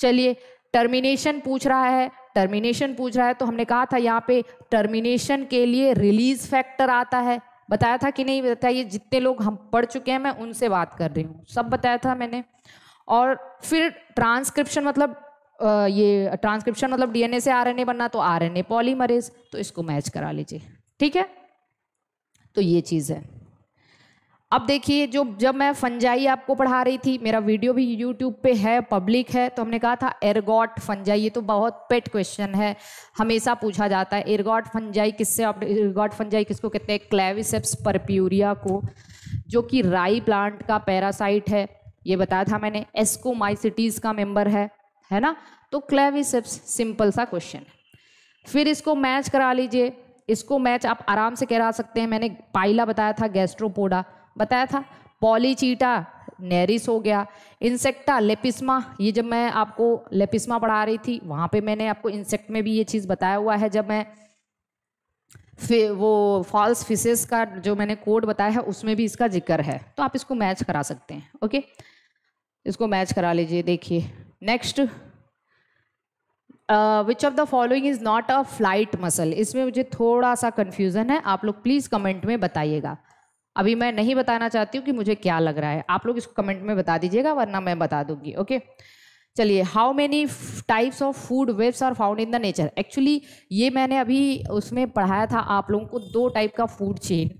चलिए टर्मिनेशन पूछ रहा है टर्मिनेशन पूछ रहा है तो हमने कहा था यहाँ पे टर्मिनेशन के लिए रिलीज फैक्टर आता है बताया था कि नहीं बताया ये जितने लोग हम पढ़ चुके हैं मैं उनसे बात कर रही हूँ सब बताया था मैंने और फिर ट्रांसक्रिप्शन मतलब ये ट्रांसक्रिप्शन मतलब डीएनए से आरएनए बनना तो आरएनए पॉलीमरेज तो इसको मैच करा लीजिए ठीक है तो ये चीज़ है अब देखिए जो जब मैं फंजाई आपको पढ़ा रही थी मेरा वीडियो भी यूट्यूब पे है पब्लिक है तो हमने कहा था एरगॉट फंजाई ये तो बहुत पेट क्वेश्चन है हमेशा पूछा जाता है एरगॉट फंजाई किससे आप एरगॉट फंजाई किसको कहते हैं क्लेविसेप्स परप्यूरिया को जो कि राई प्लांट का पैरासाइट है ये बताया था मैंने एस्कोमाइसिटीज़ का मेंबर है है ना तो क्लेविसेप्स सिंपल सा क्वेश्चन फिर इसको मैच करा लीजिए इसको मैच आप आराम से करा सकते हैं मैंने पाइला बताया था गैस्ट्रोपोडा बताया था पॉलीचीटा नेरिस हो गया इंसेक्टा लेपिस्मा ये जब मैं आपको लेपिस्मा पढ़ा रही थी वहां पे मैंने आपको इंसेक्ट में भी ये चीज़ बताया हुआ है जब मैं वो फॉल्स फिशेस का जो मैंने कोड बताया है उसमें भी इसका जिक्र है तो आप इसको मैच करा सकते हैं ओके इसको मैच करा लीजिए देखिए next which of the following is not a flight muscle इसमें मुझे थोड़ा सा कन्फ्यूज़न है आप लोग प्लीज़ कमेंट में बताइएगा अभी मैं नहीं बताना चाहती हूँ कि मुझे क्या लग रहा है आप लोग इसको कमेंट में बता दीजिएगा वरना मैं बता दूंगी ओके चलिए how many types of food webs are found in the nature actually ये मैंने अभी उसमें पढ़ाया था आप लोगों को दो टाइप का फूड चेन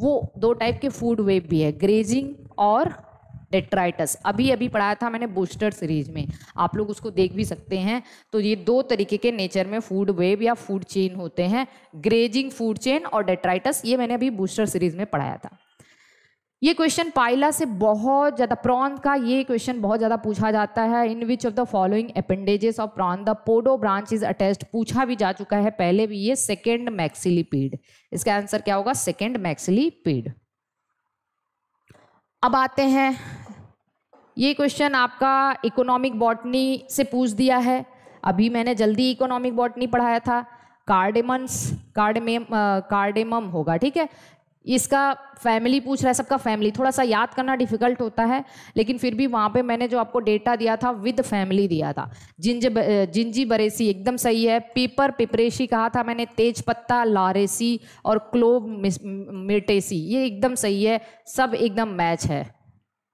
वो दो टाइप के फूड वेब भी है ग्रेजिंग और डेट्राइटस अभी अभी पढ़ाया था मैंने बूस्टर सीरीज में आप लोग उसको देख भी सकते हैं तो ये दो तरीके के नेचर में फूड वेव या फूड चेन होते हैं ग्रेजिंग फूड चेन और डेट्राइटस ये मैंने अभी बूस्टर सीरीज में पढ़ाया था ये क्वेश्चन पाइला से बहुत ज़्यादा प्रॉन का ये क्वेश्चन बहुत ज़्यादा पूछा जाता है in which of the following appendages of prawn the podobranch is attached पूछा भी जा चुका है पहले भी ये सेकेंड मैक्सिलीपीड इसका आंसर क्या होगा सेकेंड मैक्सिलीपीड अब आते हैं ये क्वेश्चन आपका इकोनॉमिक बॉटनी से पूछ दिया है अभी मैंने जल्दी इकोनॉमिक बॉटनी पढ़ाया था कार्डेमन्स कार्डेमेम कार्डेमम होगा ठीक है इसका फैमिली पूछ रहा है सबका फैमिली थोड़ा सा याद करना डिफिकल्ट होता है लेकिन फिर भी वहाँ पे मैंने जो आपको डेटा दिया था विद फैमिली दिया था जिंज जिंजी बरेसी एकदम सही है पेपर पिपरेसी कहा था मैंने तेज पत्ता लारेसी और क्लोव मिर्टेसी ये एकदम सही है सब एकदम मैच है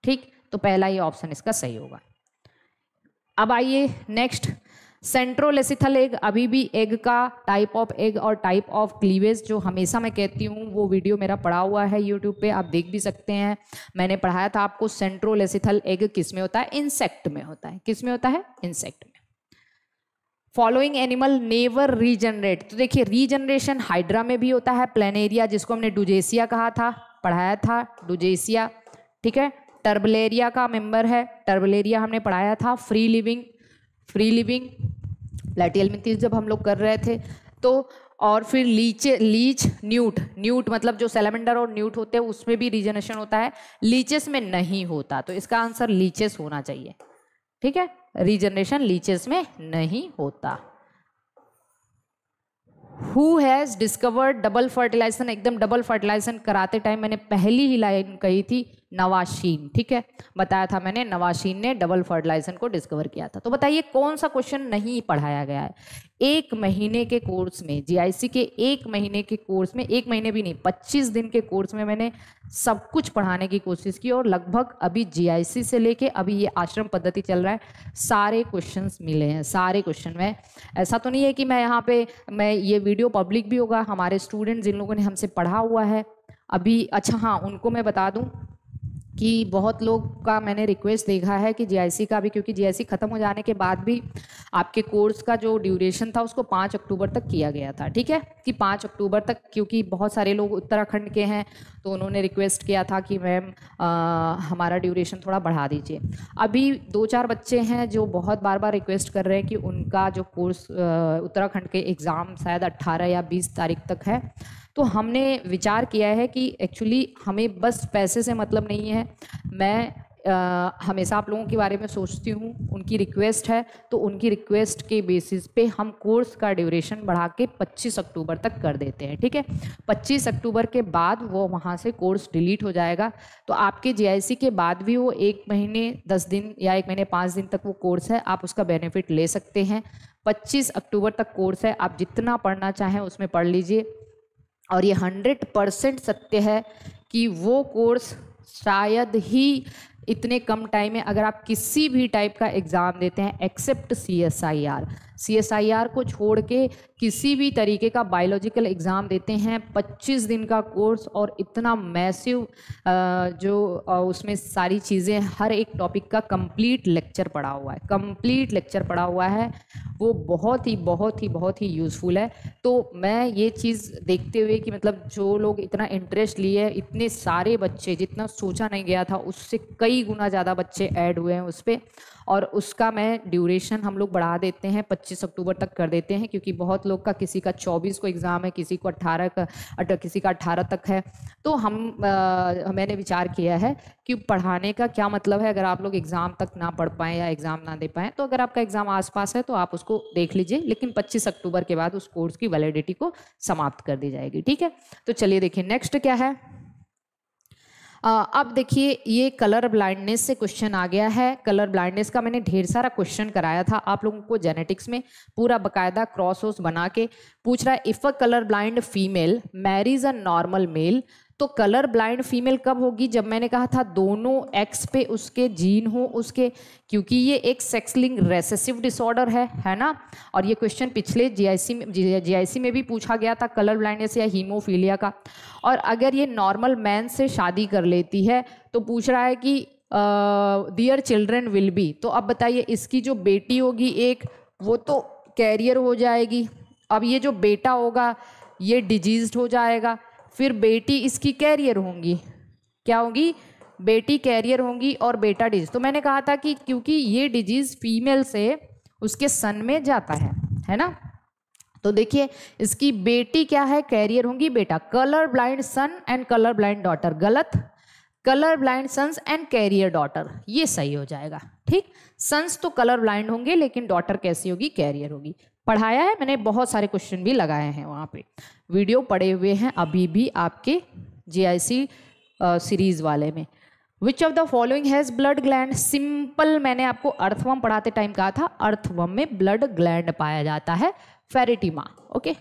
ठीक तो पहला ही ऑप्शन इसका सही होगा अब आइए नेक्स्ट सेंट्रोलेसिथल एग अभी भी एग का टाइप ऑफ एग और टाइप ऑफ क्लीवेज जो हमेशा मैं कहती हूँ वो वीडियो मेरा पड़ा हुआ है यूट्यूब पे आप देख भी सकते हैं मैंने पढ़ाया था आपको सेंट्रोलेसिथल एग किस में होता है इंसेक्ट में होता है किस में होता है इंसेक्ट में फॉलोइंग एनिमल नेवर रीजनरेट तो देखिए रीजनरेशन हाइड्रा में भी होता है प्लेनेरिया जिसको हमने डुजेसिया कहा था पढ़ाया था डुजेसिया ठीक है टर्बलेरिया का मेंबर है टर्बलेरिया हमने पढ़ाया था फ्री लिविंग फ्री लिविंग लैटियल मिथिस जब हम लोग कर रहे थे तो और फिर लीचे लीच न्यूट न्यूट मतलब जो सेलेमेंडर और न्यूट होते हैं उसमें भी रिजनेशन होता है लीचेस में नहीं होता तो इसका आंसर लीचेस होना चाहिए ठीक है रिजनरेशन लीचेस में नहीं होता Who has discovered double fertilization? एकदम double fertilization कराते टाइम मैंने पहली ही लाइन कही थी नवाशीन ठीक है बताया था मैंने नवाशीन ने डबल फर्टिलाइजेशन को डिस्कवर किया था तो बताइए कौन सा क्वेश्चन नहीं पढ़ाया गया है एक महीने के कोर्स में जीआईसी के एक महीने के कोर्स में एक महीने भी नहीं 25 दिन के कोर्स में मैंने सब कुछ पढ़ाने की कोशिश की और लगभग अभी जीआईसी से लेके अभी ये आश्रम पद्धति चल रहा है सारे क्वेश्चंस मिले हैं सारे क्वेश्चन में ऐसा तो नहीं है कि मैं यहाँ पे मैं ये वीडियो पब्लिक भी होगा हमारे स्टूडेंट जिन लोगों ने हमसे पढ़ा हुआ है अभी अच्छा हाँ उनको मैं बता दूँ कि बहुत लोग का मैंने रिक्वेस्ट देखा है कि जीआईसी का भी क्योंकि जीआईसी ख़त्म हो जाने के बाद भी आपके कोर्स का जो ड्यूरेशन था उसको पाँच अक्टूबर तक किया गया था ठीक है कि पाँच अक्टूबर तक क्योंकि बहुत सारे लोग उत्तराखंड के हैं तो उन्होंने रिक्वेस्ट किया था कि मैम हमारा ड्यूरेशन थोड़ा बढ़ा दीजिए अभी दो चार बच्चे हैं जो बहुत बार बार रिक्वेस्ट कर रहे हैं कि उनका जो कोर्स उत्तराखंड के एग्ज़ाम शायद अट्ठारह या बीस तारीख तक है तो हमने विचार किया है कि एक्चुअली हमें बस पैसे से मतलब नहीं है मैं हमेशा आप लोगों के बारे में सोचती हूँ उनकी रिक्वेस्ट है तो उनकी रिक्वेस्ट के बेसिस पे हम कोर्स का ड्यूरेशन बढ़ा के 25 अक्टूबर तक कर देते हैं ठीक है 25 अक्टूबर के बाद वो वहाँ से कोर्स डिलीट हो जाएगा तो आपके जीआईसी के बाद भी वो एक महीने दस दिन या एक महीने पाँच दिन तक वो कोर्स है आप उसका बेनिफिट ले सकते हैं 25 अक्टूबर तक कोर्स है आप जितना पढ़ना चाहें उसमें पढ़ लीजिए और ये हंड्रेड परसेंट सत्य है कि वो कोर्स शायद ही इतने कम टाइम में अगर आप किसी भी टाइप का एग्ज़ाम देते हैं except C S I R C S I R को छोड़ के किसी भी तरीके का बायोलॉजिकल एग्ज़ाम देते हैं 25 दिन का कोर्स और इतना मैसिव जो उसमें सारी चीज़ें हर एक टॉपिक का कंप्लीट लेक्चर पड़ा हुआ है कंप्लीट लेक्चर पड़ा हुआ है वो बहुत ही बहुत ही बहुत ही यूज़फुल है तो मैं ये चीज़ देखते हुए कि मतलब जो लोग इतना इंटरेस्ट लिए इतने सारे बच्चे जितना सोचा नहीं गया था उससे कई कई गुना ज़्यादा बच्चे ऐड हुए हैं उस पर और उसका मैं ड्यूरेशन हम लोग बढ़ा देते हैं 25 अक्टूबर तक कर देते हैं क्योंकि बहुत लोग का किसी का 24 को एग्ज़ाम है किसी को 18 का किसी का 18 तक है तो हम आ, मैंने विचार किया है कि पढ़ाने का क्या मतलब है अगर आप लोग एग्ज़ाम तक ना पढ़ पाएँ या एग्ज़ाम ना दे पाएँ तो अगर आपका एग्ज़ाम आसपास है तो आप उसको देख लीजिए लेकिन पच्चीस अक्टूबर के बाद उस कोर्स की वैलिडिटी को समाप्त कर दी जाएगी ठीक है तो चलिए देखिए नेक्स्ट क्या है अब देखिए ये कलर ब्लाइंडनेस से क्वेश्चन आ गया है कलर ब्लाइंडनेस का मैंने ढेर सारा क्वेश्चन कराया था आप लोगों को जेनेटिक्स में पूरा बकायदा क्रॉस होस बना के पूछ रहा है if a colour blind female marries a normal male तो कलर ब्लाइंड फीमेल कब होगी जब मैंने कहा था दोनों एक्स पे उसके जीन हो उसके क्योंकि ये एक सेक्स लिंग रेसेसिव डिसऑर्डर है है ना और ये क्वेश्चन पिछले जीआईसी में जीआईसी में भी पूछा गया था कलर ब्लाइंडनेस या हीमोफीलिया का और अगर ये नॉर्मल मैन से शादी कर लेती है तो पूछ रहा है कि दियर चिल्ड्रेन विल बी तो अब बताइए इसकी जो बेटी होगी एक वो तो कैरियर हो जाएगी अब ये जो बेटा होगा ये डिजीज हो जाएगा फिर बेटी इसकी कैरियर होंगी क्या होगी बेटी कैरियर होंगी और बेटा डिजीज तो मैंने कहा था कि क्योंकि ये डिजीज़ फीमेल से उसके सन में जाता है है ना तो देखिए इसकी बेटी क्या है कैरियर होंगी बेटा colour blind son and colour blind daughter गलत colour blind sons and carrier daughter ये सही हो जाएगा ठीक सन्स तो कलर ब्लाइंड होंगे लेकिन डॉटर कैसी होगी कैरियर होगी पढ़ाया है मैंने बहुत सारे क्वेश्चन भी लगाए हैं वहाँ पे वीडियो पड़े हुए हैं अभी भी आपके जीआईसी सीरीज़ वाले में which of the following has blood gland simple मैंने आपको अर्थवम पढ़ाते टाइम कहा था अर्थवम में ब्लड ग्लैंड पाया जाता है Pheretima okay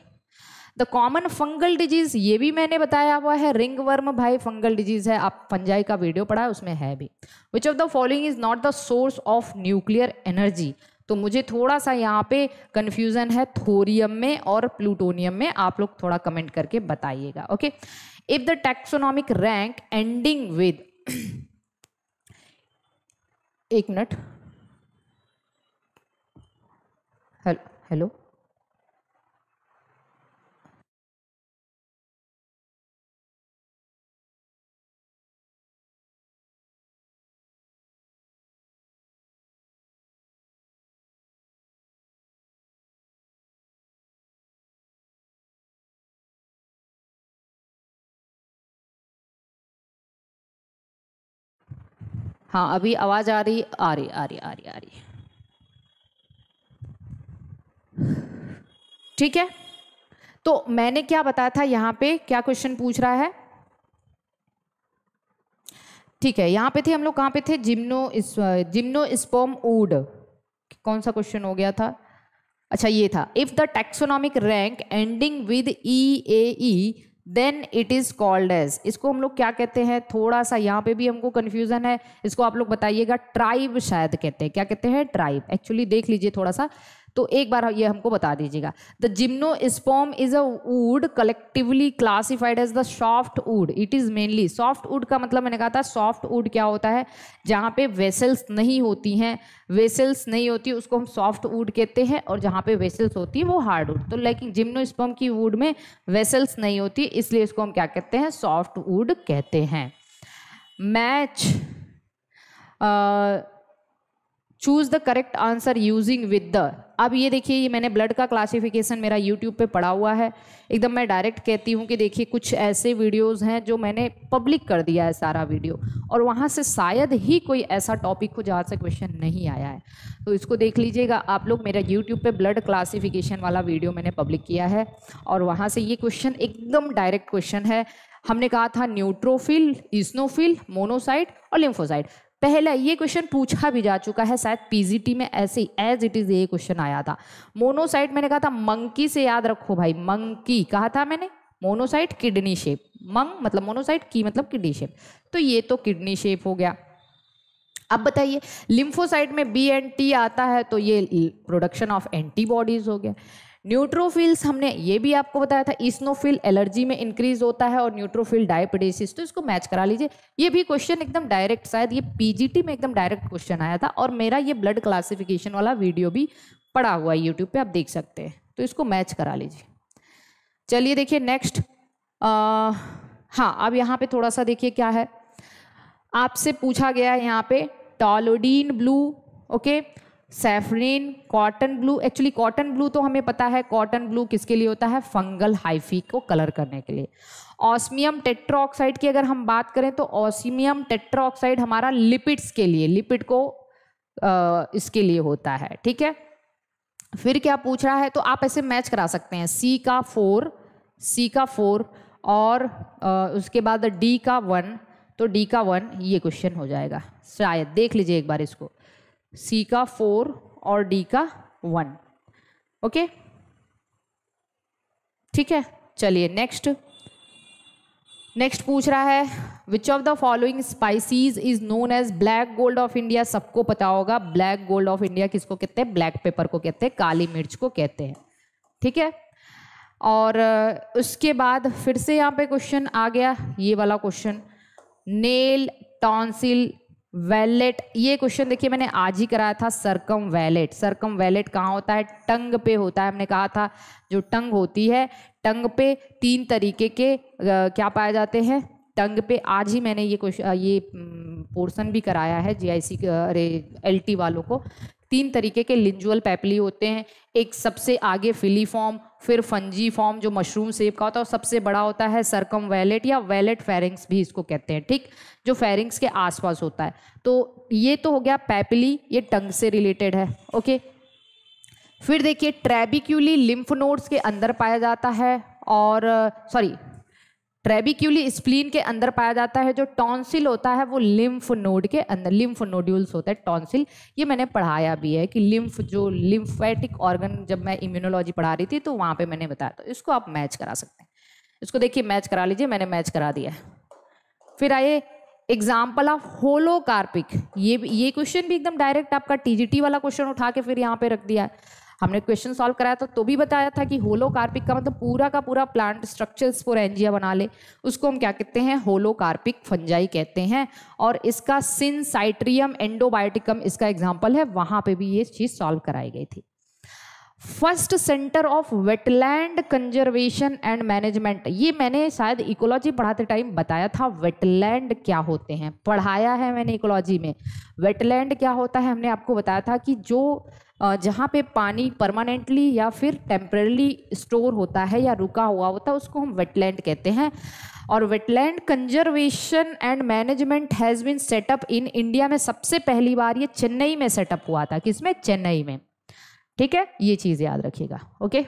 the common fungal disease ये भी मैंने बताया हुआ है ringworm by fungal disease है आप फंजाई का वीडियो पढ़ा है उसमें है भी which of the following is not the source of nuclear energy तो मुझे थोड़ा सा यहाँ पे कन्फ्यूज़न है थोरियम में और प्लूटोनियम में आप लोग थोड़ा कमेंट करके बताइएगा okay if the taxonomic rank ending with एक मिनट हेलो हेलो हाँ अभी आवाज़ आ रही आ रही आ रही आ रही आ रही ठीक है तो मैंने क्या बताया था यहां पे क्या क्वेश्चन पूछ रहा है ठीक है यहां पे थे हम लोग कहां पे थे जिम्नो इस, जिम्नो स्पोम ऊड कौन सा क्वेश्चन हो गया था अच्छा ये था if the taxonomic rank ending with E A E then it is called as इसको हम लोग क्या कहते हैं थोड़ा सा यहाँ पे भी हमको कन्फ्यूजन है इसको आप लोग बताइएगा ट्राइब शायद कहते हैं क्या कहते हैं ट्राइब एक्चुअली देख लीजिए थोड़ा सा तो एक बार ये हमको बता दीजिएगा the gymnosperm is a wood collectively classified as the soft wood it is mainly soft wood का मतलब मैंने कहा था सॉफ्ट वुड क्या होता है जहाँ पे वेसल्स नहीं होती हैं वेसल्स नहीं होती उसको हम सॉफ्ट वुड कहते हैं और जहाँ पे वेसल्स होती है वो हार्ड वुड तो जिम्नो जिम्नोस्पम की वुड में वेसल्स नहीं होती इसलिए इसको हम क्या कहते हैं सॉफ्ट वुड कहते हैं match choose the correct answer using with the अब ये देखिए ये मैंने ब्लड का क्लासिफिकेशन मेरा यूट्यूब पे पड़ा हुआ है एकदम मैं डायरेक्ट कहती हूँ कि देखिए कुछ ऐसे वीडियोस हैं जो मैंने पब्लिक कर दिया है सारा वीडियो और वहाँ से शायद ही कोई ऐसा टॉपिक हो जहाँ से क्वेश्चन नहीं आया है तो इसको देख लीजिएगा आप लोग मेरा यूट्यूब पर ब्लड क्लासीफिकेशन वाला वीडियो मैंने पब्लिक किया है और वहाँ से ये क्वेश्चन एकदम डायरेक्ट क्वेश्चन है हमने कहा था न्यूट्रोफिल इस्नोफिल मोनोसाइट और लिम्फोसाइट पहला ये क्वेश्चन पूछा भी जा चुका है शायद पीजीटी में ऐसे एज इट इज ये क्वेश्चन आया था मोनोसाइट मैंने कहा था मंकी से याद रखो भाई मंकी कहा था मैंने मोनोसाइट किडनी शेप मंग मतलब मोनोसाइट की मतलब किडनी शेप तो ये तो किडनी शेप हो गया अब बताइए लिम्फोसाइट में बी एंड टी आता है तो ये प्रोडक्शन ऑफ एंटीबॉडीज हो गया न्यूट्रोफिल्स हमने ये भी आपको बताया था इसनोफिल एलर्जी में इंक्रीज होता है और न्यूट्रोफिल डायबिटेसिस तो इसको मैच करा लीजिए ये भी क्वेश्चन एकदम डायरेक्ट शायद ये पीजीटी में एकदम डायरेक्ट क्वेश्चन आया था और मेरा ये ब्लड क्लासिफिकेशन वाला वीडियो भी पड़ा हुआ है यूट्यूब पे आप देख सकते हैं तो इसको मैच करा लीजिए चलिए देखिए नेक्स्ट हाँ अब यहाँ पे थोड़ा सा देखिए क्या है आपसे पूछा गया है यहाँ पे toluidine blue okay okay? Safranin cotton blue actually cotton blue तो हमें पता है कॉटन ब्लू किसके लिए होता है फंगल हाइफी को कलर करने के लिए ऑस्मियम टेट्रोक्साइड की अगर हम बात करें तो ऑस्मियम टेट्रोक्साइड हमारा लिपिड्स के लिए लिपिड को आ, इसके लिए होता है ठीक है फिर क्या पूछ रहा है तो आप ऐसे मैच करा सकते हैं सी का फोर सी का फोर और आ, उसके बाद डी का वन तो डी का वन ये क्वेश्चन हो जाएगा शायद देख लीजिए एक बार इसको सी का फोर और डी का वन ओके ठीक है चलिए नेक्स्ट नेक्स्ट पूछ रहा है which of the following species is known as black gold of India सबको पता होगा ब्लैक गोल्ड ऑफ इंडिया किसको कहते हैं ब्लैक पेपर को कहते हैं काली मिर्च को कहते हैं ठीक है और उसके बाद फिर से यहाँ पे क्वेश्चन आ गया ये वाला क्वेश्चन नेल टॉन्सिल वैलेट ये क्वेश्चन देखिए मैंने आज ही कराया था सरकम वैलेट सरकम वैलेट कहाँ होता है टंग पे होता है हमने कहा था जो टंग होती है टंग पे तीन तरीके के क्या पाए जाते हैं टंग पे आज ही मैंने ये क्वेश्चन ये पोर्सन भी कराया है जीआईसी अरे एलटी वालों को तीन तरीके के लिंजुअल पैपली होते हैं एक सबसे आगे फिलीफॉर्म फिर फंजी फॉर्म जो मशरूम सेब का होता है सबसे बड़ा होता है सरकम वैलेट या वैलेट फेरिंग्स भी इसको कहते हैं ठीक जो फेरिंग्स के आसपास होता है तो ये तो हो गया पैपली ये टंग से रिलेटेड है ओके फिर देखिए ट्रेबिक्यूली लिम्फ नोड्स के अंदर पाया जाता है और सॉरी ट्रेबिक्यूली स्प्लीन के अंदर पाया जाता है जो टॉन्सिल होता है वो लिम्फ नोड के अंदर लिम्फ नोड्यूल्स होता है टॉन्सिल ये मैंने पढ़ाया भी है कि लिम्फ जो लिम्फेटिक ऑर्गन जब मैं इम्यूनोलॉजी पढ़ा रही थी तो वहाँ पे मैंने बताया तो इसको आप मैच करा सकते हैं इसको देखिए मैच करा लीजिए मैंने मैच करा दिया है फिर आइए एग्जाम्पल ऑफ होलोकार्पिक ये ये क्वेश्चन भी एकदम डायरेक्ट आपका टीजीटी वाला क्वेश्चन उठा के फिर यहाँ पे रख दिया है हमने क्वेश्चन सॉल्व कराया था तो भी बताया था कि होलोकार्पिक का मतलब पूरा का पूरा प्लांट स्ट्रक्चर एनजिया बना ले उसको हम क्या कहते हैं होलोकार्पिक फंजाई कहते हैं और इसका सिंसाइट्रियम एंडोबायोटिकम इसका एग्जाम्पल है वहाँ पर भी ये चीज़ सॉल्व कराई गई थी first centre of wetland conservation and management ये मैंने शायद इकोलॉजी पढ़ाते टाइम बताया था वेटलैंड क्या होते हैं पढ़ाया है मैंने इकोलॉजी में वेटलैंड क्या होता है हमने आपको बताया था कि जो जहाँ पे पानी परमानेंटली या फिर टेम्परली स्टोर होता है या रुका हुआ होता है उसको हम वेटलैंड कहते हैं और wetland conservation and management has been set up in India में सबसे पहली बार ये चेन्नई में सेटअप हुआ था किसमें चेन्नई में ठीक है ये चीज़ याद रखिएगा ओके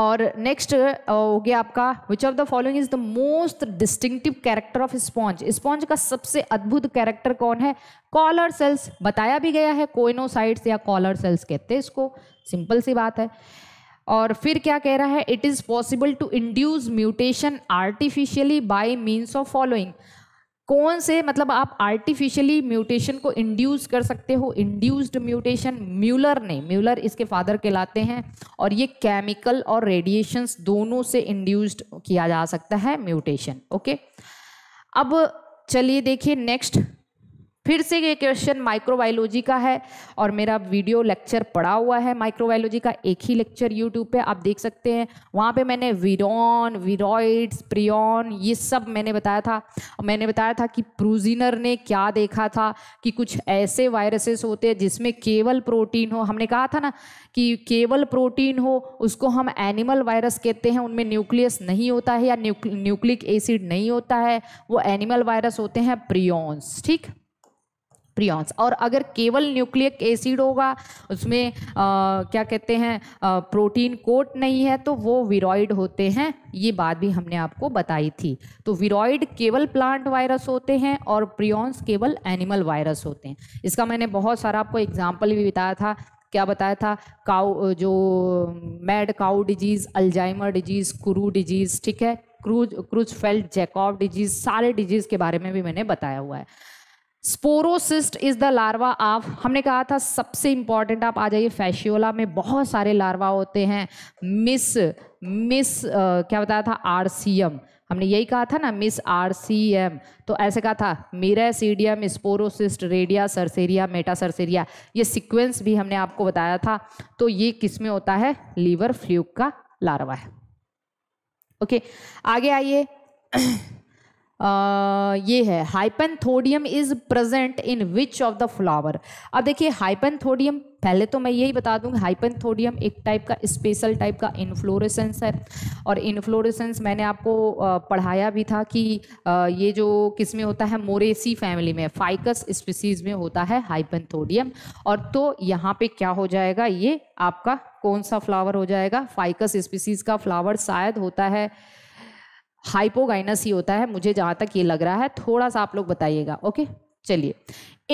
और नेक्स्ट हो गया आपका which of the following is the most distinctive character of sponge sponge का सबसे अद्भुत कैरेक्टर कौन है कॉलर सेल्स बताया भी गया है कोइनोसाइट्स या कॉलर सेल्स कहते हैं इसको सिंपल सी बात है और फिर क्या कह रहा है it is possible to induce mutation artificially by means of following कौन से मतलब आप आर्टिफिशियली म्यूटेशन को इंड्यूस कर सकते हो इंड्यूस्ड म्यूटेशन म्यूलर ने म्यूलर इसके फादर कहलाते हैं और ये केमिकल और रेडिएशंस दोनों से इंड्यूस्ड किया जा सकता है म्यूटेशन ओके अब चलिए देखिए नेक्स्ट फिर से ये क्वेश्चन माइक्रोबायोलॉजी का है और मेरा वीडियो लेक्चर पड़ा हुआ है माइक्रोबायोलॉजी का एक ही लेक्चर यूट्यूब पे आप देख सकते हैं वहाँ पे मैंने विरोन विरोइड्स प्रियोन ये सब मैंने बताया था मैंने बताया था कि प्रूजिनर ने क्या देखा था कि कुछ ऐसे वायरसेस होते हैं जिसमें केवल प्रोटीन हो हमने कहा था ना कि केवल प्रोटीन हो उसको हम एनिमल वायरस कहते हैं उनमें न्यूक्लियस नहीं होता है या न्यूक्लिक एसिड नहीं होता है वो एनिमल वायरस होते हैं प्रियोन्स ठीक प्रियॉन्स और अगर केवल न्यूक्लियक एसिड होगा उसमें आ, क्या कहते हैं प्रोटीन कोट नहीं है तो वो विरोइड होते हैं ये बात भी हमने आपको बताई थी तो विरोइड केवल प्लांट वायरस होते हैं और प्रियॉन्स केवल एनिमल वायरस होते हैं इसका मैंने बहुत सारा आपको एग्जाम्पल भी बताया था क्या बताया था काउ जो mad cow disease Alzheimer disease क्रू डिजीज़ ठीक है क्रूज क्रूज फेल्ट जैकॉब डिजीज़ सारे डिजीज़ के बारे में भी मैंने बताया हुआ है sporocyst is the larva of हमने कहा था सबसे इंपॉर्टेंट आप आ जाइए फैशियोला में बहुत सारे लार्वा होते हैं मिस मिस uh, क्या बताया था आर हमने यही कहा था ना मिस आर तो ऐसे कहा था सीडियम sporocyst redia cercaria metacercaria ये सिक्वेंस भी हमने आपको बताया था तो ये किस में होता है लीवर फ्लूक का लार्वा है ओके आगे आइए ये है hypanthodium is present in which of the flower अब देखिए हाइपेंथोडियम पहले तो मैं यही बता दूंगी हाइपेंथोडियम एक टाइप का स्पेशल टाइप का इन्फ्लोरेसेंस है और इन्फ्लोरेसेंस मैंने आपको पढ़ाया भी था कि ये जो किस में होता है मोरेसी फैमिली में फाइकस स्पीसीज में होता है हाइपेंथोडियम और तो यहाँ पे क्या हो जाएगा ये आपका कौन सा फ्लावर हो जाएगा फाइकस स्पीसीज का फ्लावर शायद होता है हाइपोगाइनस ही होता है मुझे जहाँ तक ये लग रहा है थोड़ा सा आप लोग बताइएगा ओके चलिए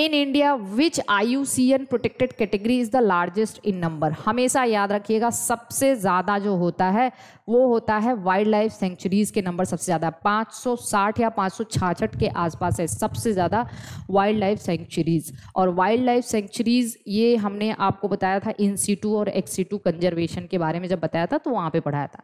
in India which an protected category is the largest in number हमेशा याद रखिएगा सबसे ज़्यादा जो होता है वो होता है वाइल्ड लाइफ सेंचुरीज के नंबर सबसे ज़्यादा 560 या पाँच के आसपास है सबसे ज़्यादा वाइल्ड लाइफ सेंचुरीज और वाइल्ड लाइफ सेंचुरीज ये हमने आपको बताया था इन टू और एक्सी टू कंजर्वेशन के बारे में जब बताया था तो वहाँ पर पढ़ाया था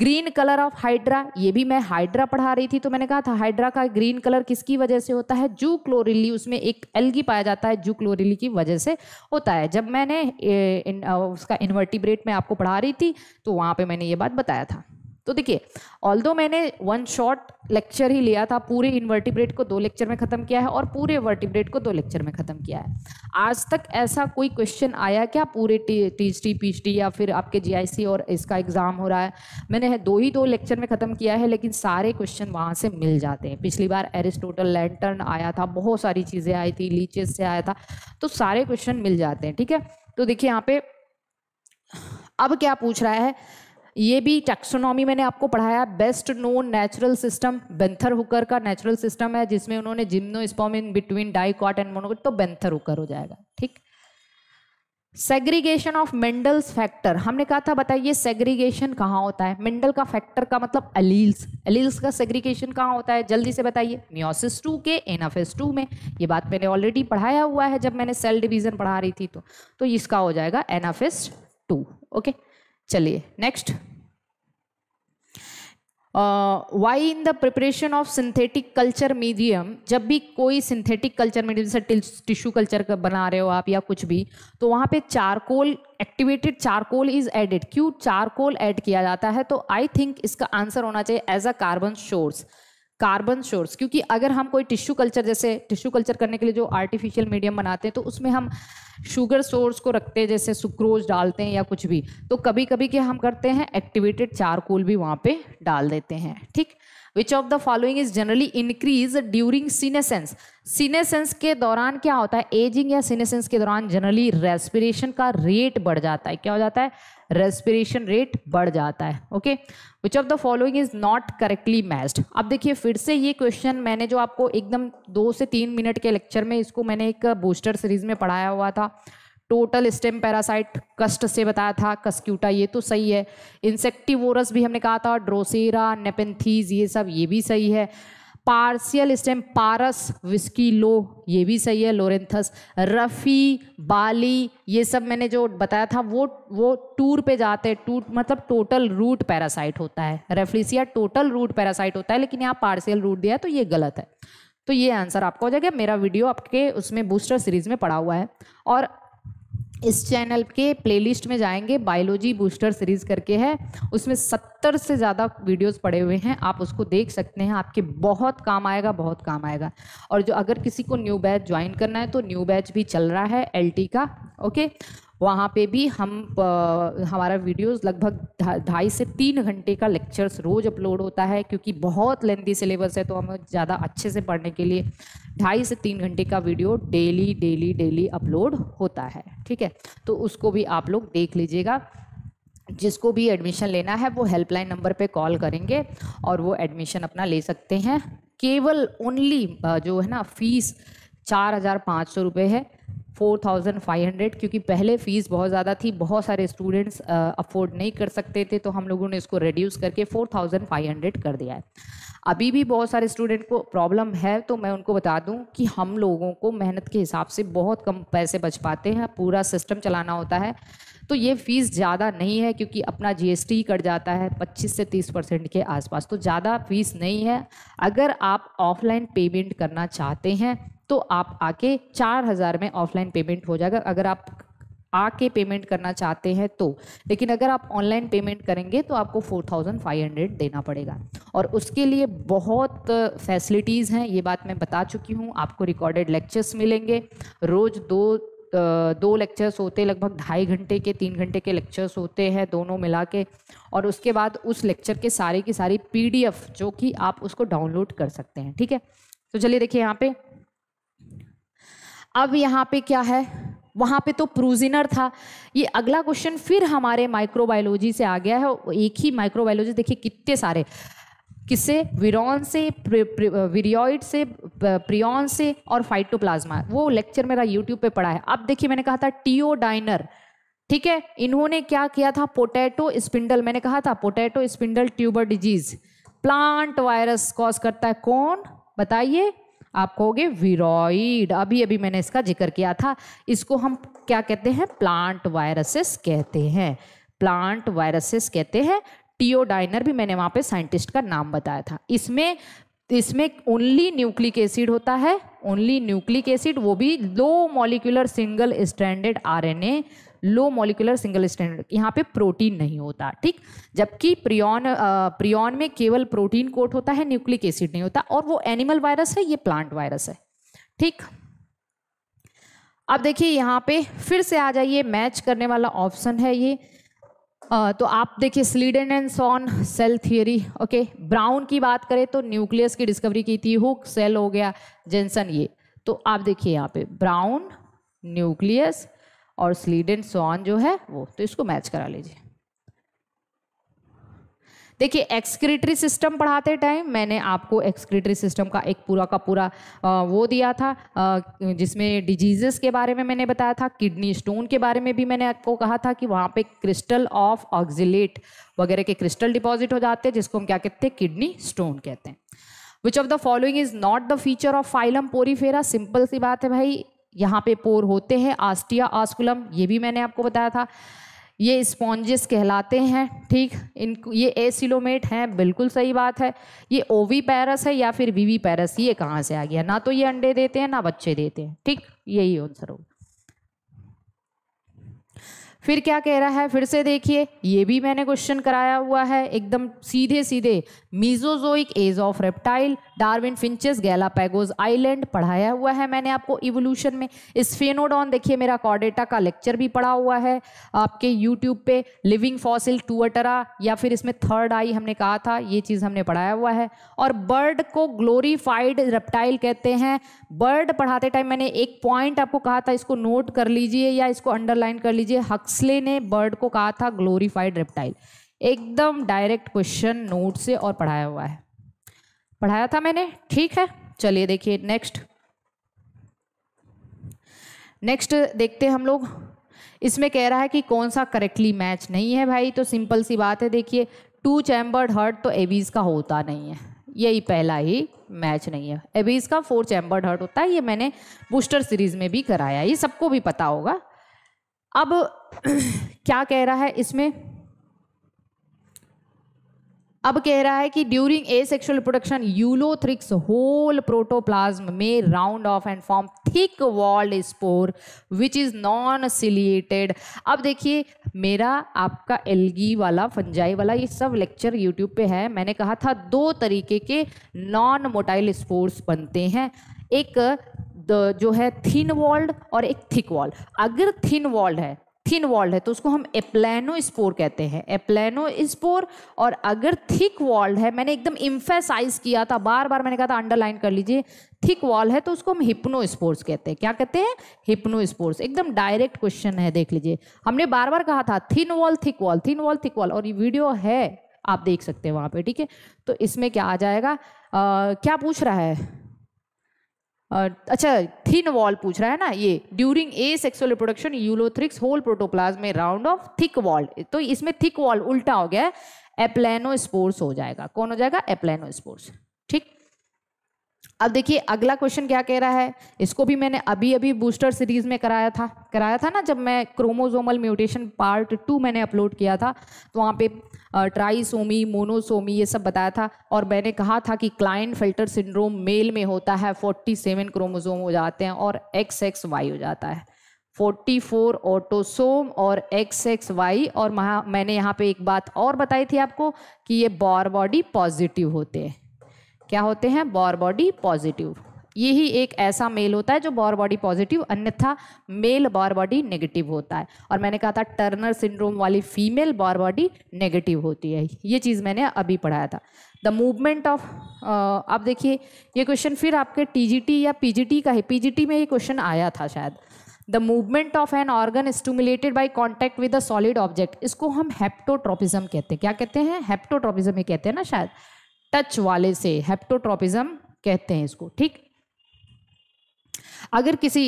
ग्रीन कलर ऑफ हाइड्रा ये भी मैं हाइड्रा पढ़ा रही थी तो मैंने कहा था हाइड्रा का ग्रीन कलर किसकी वजह से होता है जू क्लोरिली उसमें एक एलगी पाया जाता है जू क्लोरिली की वजह से होता है जब मैंने इन, उसका इन्वर्टिब्रेट में आपको पढ़ा रही थी तो वहाँ पर मैंने ये बात बताया था तो देखिए ऑल मैंने वन शॉट लेक्चर ही लिया था पूरे इन्वर्टिब्रेट को दो लेक्चर में ख़त्म किया है और पूरे वर्टिब्रेट को दो लेक्चर में ख़त्म किया है आज तक ऐसा कोई क्वेश्चन आया क्या पूरे टी टी पी या फिर आपके जीआईसी और इसका एग्ज़ाम हो रहा है मैंने दो ही दो लेक्चर में ख़त्म किया है लेकिन सारे क्वेश्चन वहां से मिल जाते हैं पिछली बार एरिस्टोटल लैंटर्न आया था बहुत सारी चीज़ें आई थी लीचेस से आया था तो सारे क्वेश्चन मिल जाते हैं ठीक है तो देखिये यहाँ पे अब क्या पूछ रहा है ये भी टैक्सोनॉमी मैंने आपको पढ़ाया best known natural system Bentham Hooker का नेचुरल सिस्टम है जिसमें उन्होंने gymno in between dicot and monocot तो बेंथर हुकर हो जाएगा ठीक सेग्रीगेशन ऑफ मेंडल्स फैक्टर हमने कहा था बताइए सेग्रीगेशन कहाँ होता है मेंडल का फैक्टर का मतलब अलील्स अलील्स का सेग्रीगेशन कहाँ होता है जल्दी से बताइए म्योसिस टू के एनाफेस टू में ये बात मैंने ऑलरेडी पढ़ाया हुआ है जब मैंने सेल डिवीजन पढ़ा रही थी तो, तो इसका हो जाएगा एनाफेस टू ओके okay? चलिए next why in the preparation of synthetic culture medium जब भी कोई सिंथेटिक कल्चर मीडियम जैसे टिश्यू कल्चर का बना रहे हो आप या कुछ भी तो वहाँ पे charcoal activated charcoal is added क्यों चारकोल ऐड किया जाता है तो आई थिंक इसका आंसर होना चाहिए as a carbon source carbon source क्योंकि अगर हम कोई टिश्यू कल्चर जैसे टिश्यू कल्चर करने के लिए जो आर्टिफिशियल मीडियम बनाते हैं तो उसमें हम शुगर सोर्स को रखते हैं जैसे सुक्रोज डालते हैं या कुछ भी तो कभी कभी क्या हम करते हैं एक्टिवेटेड चारकोल भी वहाँ पे डाल देते हैं ठीक which of the following is generally increase during senescence senescence के दौरान क्या होता है एजिंग या सीनेसेंस के दौरान जनरली रेस्पिरेशन का रेट बढ़ जाता है क्या हो जाता है रेस्पिरेशन रेट बढ़ जाता है okay which of the following is not correctly matched अब देखिए फिर से ये क्वेश्चन मैंने जो आपको एकदम दो से तीन मिनट के लेक्चर में इसको मैंने एक बूस्टर सीरीज में पढ़ाया हुआ था टोटल स्टेम पैरासाइट कस्ट से बताया था कस्क्यूटा ये तो सही है इंसेक्टिवोरस भी हमने कहा था ड्रोसेरा नेपेंथीज ये सब ये भी सही है पार्सियल स्टेम पारस विस्की लो ये भी सही है लोरेंथस रफ़ी बाली ये सब मैंने जो बताया था वो वो टूर पे जाते हैं टूर मतलब टोटल रूट पैरासाइट होता है रेफ्लिसिया टोटल रूट पैरासाइट होता है लेकिन यहाँ पार्सियल रूट दिया तो ये गलत है तो ये आंसर आपका हो जाएगा मेरा वीडियो आपके उसमें बूस्टर सीरीज में पड़ा हुआ है और इस चैनल के प्लेलिस्ट में जाएंगे बायोलॉजी बूस्टर सीरीज़ करके है उसमें सत्तर से ज़्यादा वीडियोस पड़े हुए हैं आप उसको देख सकते हैं आपके बहुत काम आएगा बहुत काम आएगा और जो अगर किसी को न्यू बैच ज्वाइन करना है तो न्यू बैच भी चल रहा है एलटी का ओके वहाँ पे भी हम आ, हमारा वीडियोस लगभग ढाई से तीन घंटे का लेक्चर्स रोज़ अपलोड होता है क्योंकि बहुत लेंदी सिलेबस है तो हमें ज़्यादा अच्छे से पढ़ने के लिए ढाई से तीन घंटे का video daily daily daily upload होता है ठीक है तो उसको भी आप लोग देख लीजिएगा जिसको भी एडमिशन लेना है वो हेल्पलाइन नंबर पे कॉल करेंगे और वो एडमिशन अपना ले सकते हैं केवल ओनली जो है ना फीस चार हज़ार पाँच सौ रुपये है 4,500 क्योंकि पहले फ़ीस बहुत ज़्यादा थी बहुत सारे स्टूडेंट्स अफोर्ड नहीं कर सकते थे तो हम लोगों ने इसको रिड्यूस करके 4,500 कर दिया है अभी भी बहुत सारे स्टूडेंट को प्रॉब्लम है तो मैं उनको बता दूं कि हम लोगों को मेहनत के हिसाब से बहुत कम पैसे बच पाते हैं पूरा सिस्टम चलाना होता है तो ये फ़ीस ज़्यादा नहीं है क्योंकि अपना जीएसटी कट जाता है 25 से 30 परसेंट के आसपास तो ज़्यादा फीस नहीं है अगर आप ऑफलाइन पेमेंट करना चाहते हैं तो आप आके चार हज़ार में ऑफलाइन पेमेंट हो जाएगा अगर आप आके पेमेंट करना चाहते हैं तो लेकिन अगर आप ऑनलाइन पेमेंट करेंगे तो आपको फोर थाउजेंड फाइव हंड्रेड देना पड़ेगा और उसके लिए बहुत फैसिलिटीज़ हैं ये बात मैं बता चुकी हूँ आपको रिकॉर्डेड लेक्चर्स मिलेंगे रोज़ दो दो लेक्चर्स होते लगभग ढाई घंटे के तीन घंटे के लेक्चर्स होते हैं दोनों मिला के और उसके बाद उस लेक्चर के सारे की सारी पीडीएफ जो कि आप उसको डाउनलोड कर सकते हैं ठीक है तो चलिए देखिए यहाँ पे अब यहाँ पे क्या है वहाँ पे तो प्रूजिनर था ये अगला क्वेश्चन फिर हमारे माइक्रोबायोलॉजी से आ गया है एक ही माइक्रोबायोलॉजी देखिए कितने सारे किससे विरॉन से विरियोइड से प्रियॉन से और फाइटोप्लाज्मा वो लेक्चर मेरा यूट्यूब पे पढ़ा है अब देखिए मैंने कहा था टीओडाइनर ठीक है इन्होंने क्या किया था पोटैटो स्पिंडल मैंने कहा था potato spindle tuber disease plant virus cause करता है कौन बताइए आप कहोगे वीरोइड अभी अभी मैंने इसका जिक्र किया था इसको हम क्या कहते हैं प्लांट वायरसेस कहते हैं प्लांट वायरसेस कहते हैं टीओडाइनर भी मैंने वहाँ पे साइंटिस्ट का नाम बताया था इसमें इसमें ओनली न्यूक्लिक एसिड होता है ओनली न्यूक्लिक एसिड वो भी low molecular single stranded RNA low molecular single stranded यहाँ पे प्रोटीन नहीं होता ठीक जबकि प्रियॉन प्रियॉन में केवल प्रोटीन कोट होता है न्यूक्लिक एसिड नहीं होता और वो एनिमल वायरस है ये प्लांट वायरस है ठीक अब देखिए यहाँ पे फिर से आ जाइए मैच करने वाला ऑप्शन है ये आ, तो आप देखिए Schleiden and Schwann cell theory okay Brown की बात करें तो न्यूक्लियस की डिस्कवरी की थी हुक सेल हो गया जेंसन ये तो आप देखिए यहाँ पे ब्राउन न्यूक्लियस और स्लीड एंड सोन जो है वो तो इसको मैच करा लीजिए देखिए एक्सक्रीटरी सिस्टम पढ़ाते टाइम मैंने आपको एक्सक्रीटरी सिस्टम का एक पूरा का पूरा आ, वो दिया था आ, जिसमें डिजीजेस के बारे में मैंने बताया था किडनी स्टोन के बारे में भी मैंने आपको कहा था कि वहाँ पे क्रिस्टल ऑफ ऑक्जिलेट वगैरह के क्रिस्टल डिपॉजिट हो जाते हैं जिसको हम क्या कहते हैं किडनी स्टोन कहते हैं which of the following is not the feature of phylum Porifera simple सी बात है भाई यहाँ पे पोर होते हैं आस्टिया आस्कुलम ये भी मैंने आपको बताया था ये स्पॉन्जेस कहलाते हैं ठीक इन ये एसिलोमेट हैं बिल्कुल सही बात है ये ओवी पैरस है या फिर वीवी पैरस ये कहाँ से आ गया ना तो ये अंडे देते हैं ना बच्चे देते हैं ठीक यही आंसर होगा फिर क्या कह रहा है फिर से देखिए ये भी मैंने क्वेश्चन कराया हुआ है एकदम सीधे सीधे Mesozoic age of reptile Darwin finches Galapagos island पढ़ाया हुआ है मैंने आपको इवोल्यूशन में स्फेनोडॉन देखिए मेरा कॉडेटा का लेक्चर भी पढ़ा हुआ है आपके यूट्यूब पे लिविंग फॉसिल टूअटरा या फिर इसमें थर्ड आई हमने कहा था ये चीज़ हमने पढ़ाया हुआ है और बर्ड को ग्लोरीफाइड रेप्टाइल कहते हैं बर्ड पढ़ाते टाइम मैंने एक पॉइंट आपको कहा था इसको नोट कर लीजिए या इसको अंडरलाइन कर लीजिए हक्स हक्सले ने बर्ड को कहा था ग्लोरीफाइड रेप्टाइल एकदम डायरेक्ट क्वेश्चन नोट से और पढ़ाया हुआ है पढ़ाया था मैंने ठीक है चलिए देखिए नेक्स्ट नेक्स्ट देखते हैं हम लोग इसमें कह रहा है कि कौन सा करेक्टली मैच नहीं है भाई तो सिंपल सी बात है देखिए टू चैम्बर्ड हर्ट तो एबीज का होता नहीं है यही पहला ही मैच नहीं है एबीज का फोर चैम्बर्ड हर्ट होता है ये मैंने बूस्टर सीरीज में भी कराया ये सबको भी पता होगा अब [clears throat] क्या कह रहा है इसमें अब कह रहा है कि during asexual production Ulothrix whole protoplasm में round off and form thick walled spore which is non ciliated अब देखिए मेरा आपका एलगी वाला फंजाई वाला ये सब लेक्चर यूट्यूब पे है मैंने कहा था दो तरीके के नॉन मोटाइल स्पोर्स बनते हैं एक जो है थिन वॉल्ड और एक थिक वॉल्ड अगर थिन वॉल्ड है थिन वॉल्ड है तो उसको हम एप्लेनो स्पोर कहते हैं एप्लेनो स्पोर और अगर थिक वॉल्ड है मैंने एकदम इम्फेसाइज किया था बार बार मैंने कहा था अंडरलाइन कर लीजिए थिक वॉल है तो उसको हम हिप्नो स्पोर्स कहते हैं क्या कहते हैं हिप्नो स्पोर्स एकदम डायरेक्ट क्वेश्चन है देख लीजिए हमने बार बार कहा था thin wall thick wall thin wall thick wall और ये वीडियो है आप देख सकते हैं वहाँ पे ठीक है तो इसमें क्या आ जाएगा आ, क्या पूछ रहा है अच्छा थिन वॉल पूछ रहा है ना ये during asexual reproduction Ulothrix whole protoplasm में राउंड ऑफ थिक वॉल तो इसमें थिक वॉल उल्टा हो गया है एप्लेनो स्पोर्स हो जाएगा कौन हो जाएगा एप्लेनो स्पोर्स ठीक अब देखिए अगला क्वेश्चन क्या कह रहा है इसको भी मैंने अभी अभी बूस्टर सीरीज में कराया था कराया था ना जब मैं क्रोमोजोमल म्यूटेशन पार्ट टू मैंने अपलोड किया था तो वहाँ पे ट्राईसोमी मोनोसोमी ये सब बताया था और मैंने कहा था कि क्लाइन फिल्टर सिंड्रोम मेल में होता है फोर्टी सेवन क्रोमोजोम हो जाते हैं और एक्स एक्स वाई हो जाता है फोर्टी फोर ऑटोसोम और एक्स एक्स वाई और मैंने यहाँ पे एक बात और बताई थी आपको कि ये बॉर बॉडी पॉजिटिव होते हैं क्या होते हैं बॉर बॉडी पॉजिटिव यही एक ऐसा मेल होता है जो बॉर बॉडी पॉजिटिव अन्यथा मेल बॉर बॉडी नेगेटिव होता है और मैंने कहा था टर्नर सिंड्रोम वाली फीमेल बॉर बॉडी नेगेटिव होती है ये चीज़ मैंने अभी पढ़ाया था द मूवमेंट ऑफ आप देखिए ये क्वेश्चन फिर आपके टीजीटी या पीजीटी का है पीजीटी में ये क्वेश्चन आया था शायद the movement of an organ stimulated by contact with a solid object इसको हम हेप्टोट्रोपिज्म कहते हैं क्या कहते हैं हेप्टोट्रोपिज्म ही कहते हैं ना शायद टच वाले से हेप्टोट्रोपिज्म कहते हैं इसको ठीक अगर किसी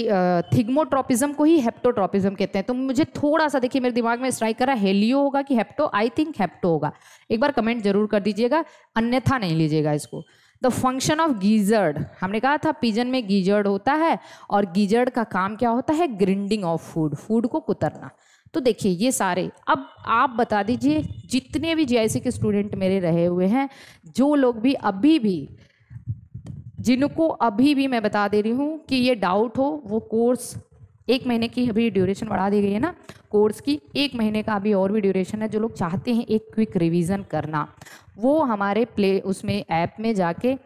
थिग्मोट्रोपिज्म को ही हेप्टोट्रोपिज्म कहते हैं तो मुझे थोड़ा सा देखिए मेरे दिमाग में स्ट्राइक कर रहा है हेलियो होगा कि हेप्टो आई थिंक हेप्टो होगा एक बार कमेंट जरूर कर दीजिएगा अन्यथा नहीं लीजिएगा इसको द फंक्शन ऑफ गीजर्ड हमने कहा था पिजन में गीजर्ड होता है और गीजर्ड का काम क्या होता है ग्रिंडिंग ऑफ फूड फूड को कुतरना तो देखिए ये सारे अब आप बता दीजिए जितने भी जीआईसी के स्टूडेंट मेरे रहे हुए हैं जो लोग भी अभी भी जिनको अभी भी मैं बता दे रही हूँ कि ये डाउट हो वो कोर्स एक महीने की अभी ड्यूरेशन बढ़ा दी गई है ना कोर्स की एक महीने का अभी और भी ड्यूरेशन है जो लोग चाहते हैं एक क्विक रिवीजन करना वो हमारे प्ले उसमें ऐप में जाके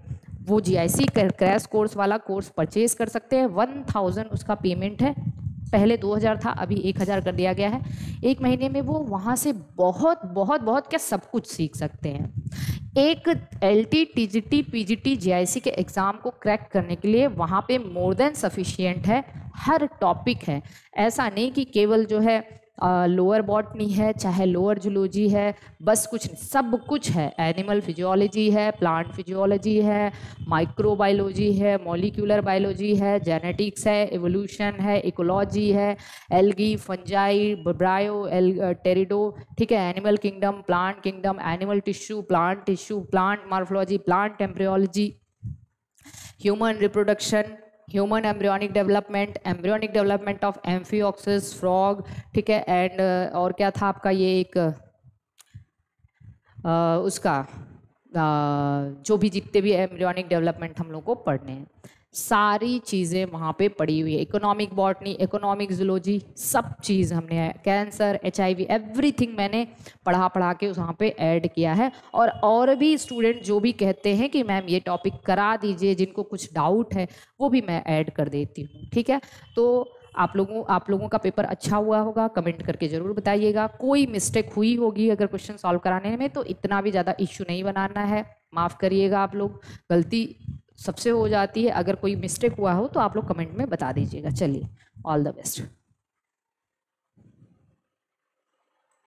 वो G I C crash course वाला कोर्स परचेज कर सकते हैं वन थाउजेंड उसका पेमेंट है पहले 2000 था अभी 1000 कर दिया गया है एक महीने में वो वहाँ से बहुत बहुत बहुत क्या सब कुछ सीख सकते हैं एक L T T G T P G T J I C के एग्ज़ाम को क्रैक करने के लिए वहाँ पे मोर देन सफिशियंट है हर टॉपिक है ऐसा नहीं कि केवल जो है लोअर बॉटनी है चाहे लोअर जूलॉजी है बस कुछ सब कुछ है एनिमल फिजियोलॉजी है प्लांट फिजियोलॉजी है माइक्रोबायोलॉजी है मॉलिक्यूलर बायोलॉजी है जेनेटिक्स है एवोल्यूशन है इकोलॉजी है एल्गी फंजाई ब्रायो एल टेरिडो ठीक है animal kingdom plant kingdom animal tissue plant tissue plant morphology plant टेम्प्रियोलॉजी human reproduction human embryonic development embryonic development of amphioxus frog ठीक है एंड uh, और क्या था आपका ये एक आ, uh, उसका आ, uh, जो भी जितने भी एम्ब्रियोनिक डेवलपमेंट हम लोग को पढ़ने हैं सारी चीज़ें वहाँ पे पड़ी हुई है इकोनॉमिक बॉटनी इकोनॉमिक जुलॉजी सब चीज़ हमने cancer H I V everything मैंने पढ़ा पढ़ा के वहाँ पे ऐड किया है और और भी स्टूडेंट जो भी कहते हैं कि मैम ये टॉपिक करा दीजिए जिनको कुछ डाउट है वो भी मैं ऐड कर देती हूँ ठीक है तो आप लोगों आप लोगों का पेपर अच्छा हुआ होगा कमेंट करके ज़रूर बताइएगा कोई मिस्टेक हुई होगी अगर क्वेश्चन सॉल्व कराने में तो इतना भी ज़्यादा इश्यू नहीं बनाना है माफ़ करिएगा आप लोग गलती सबसे हो जाती है अगर कोई मिस्टेक हुआ हो तो आप लोग कमेंट में बता दीजिएगा चलिए ऑल द बेस्ट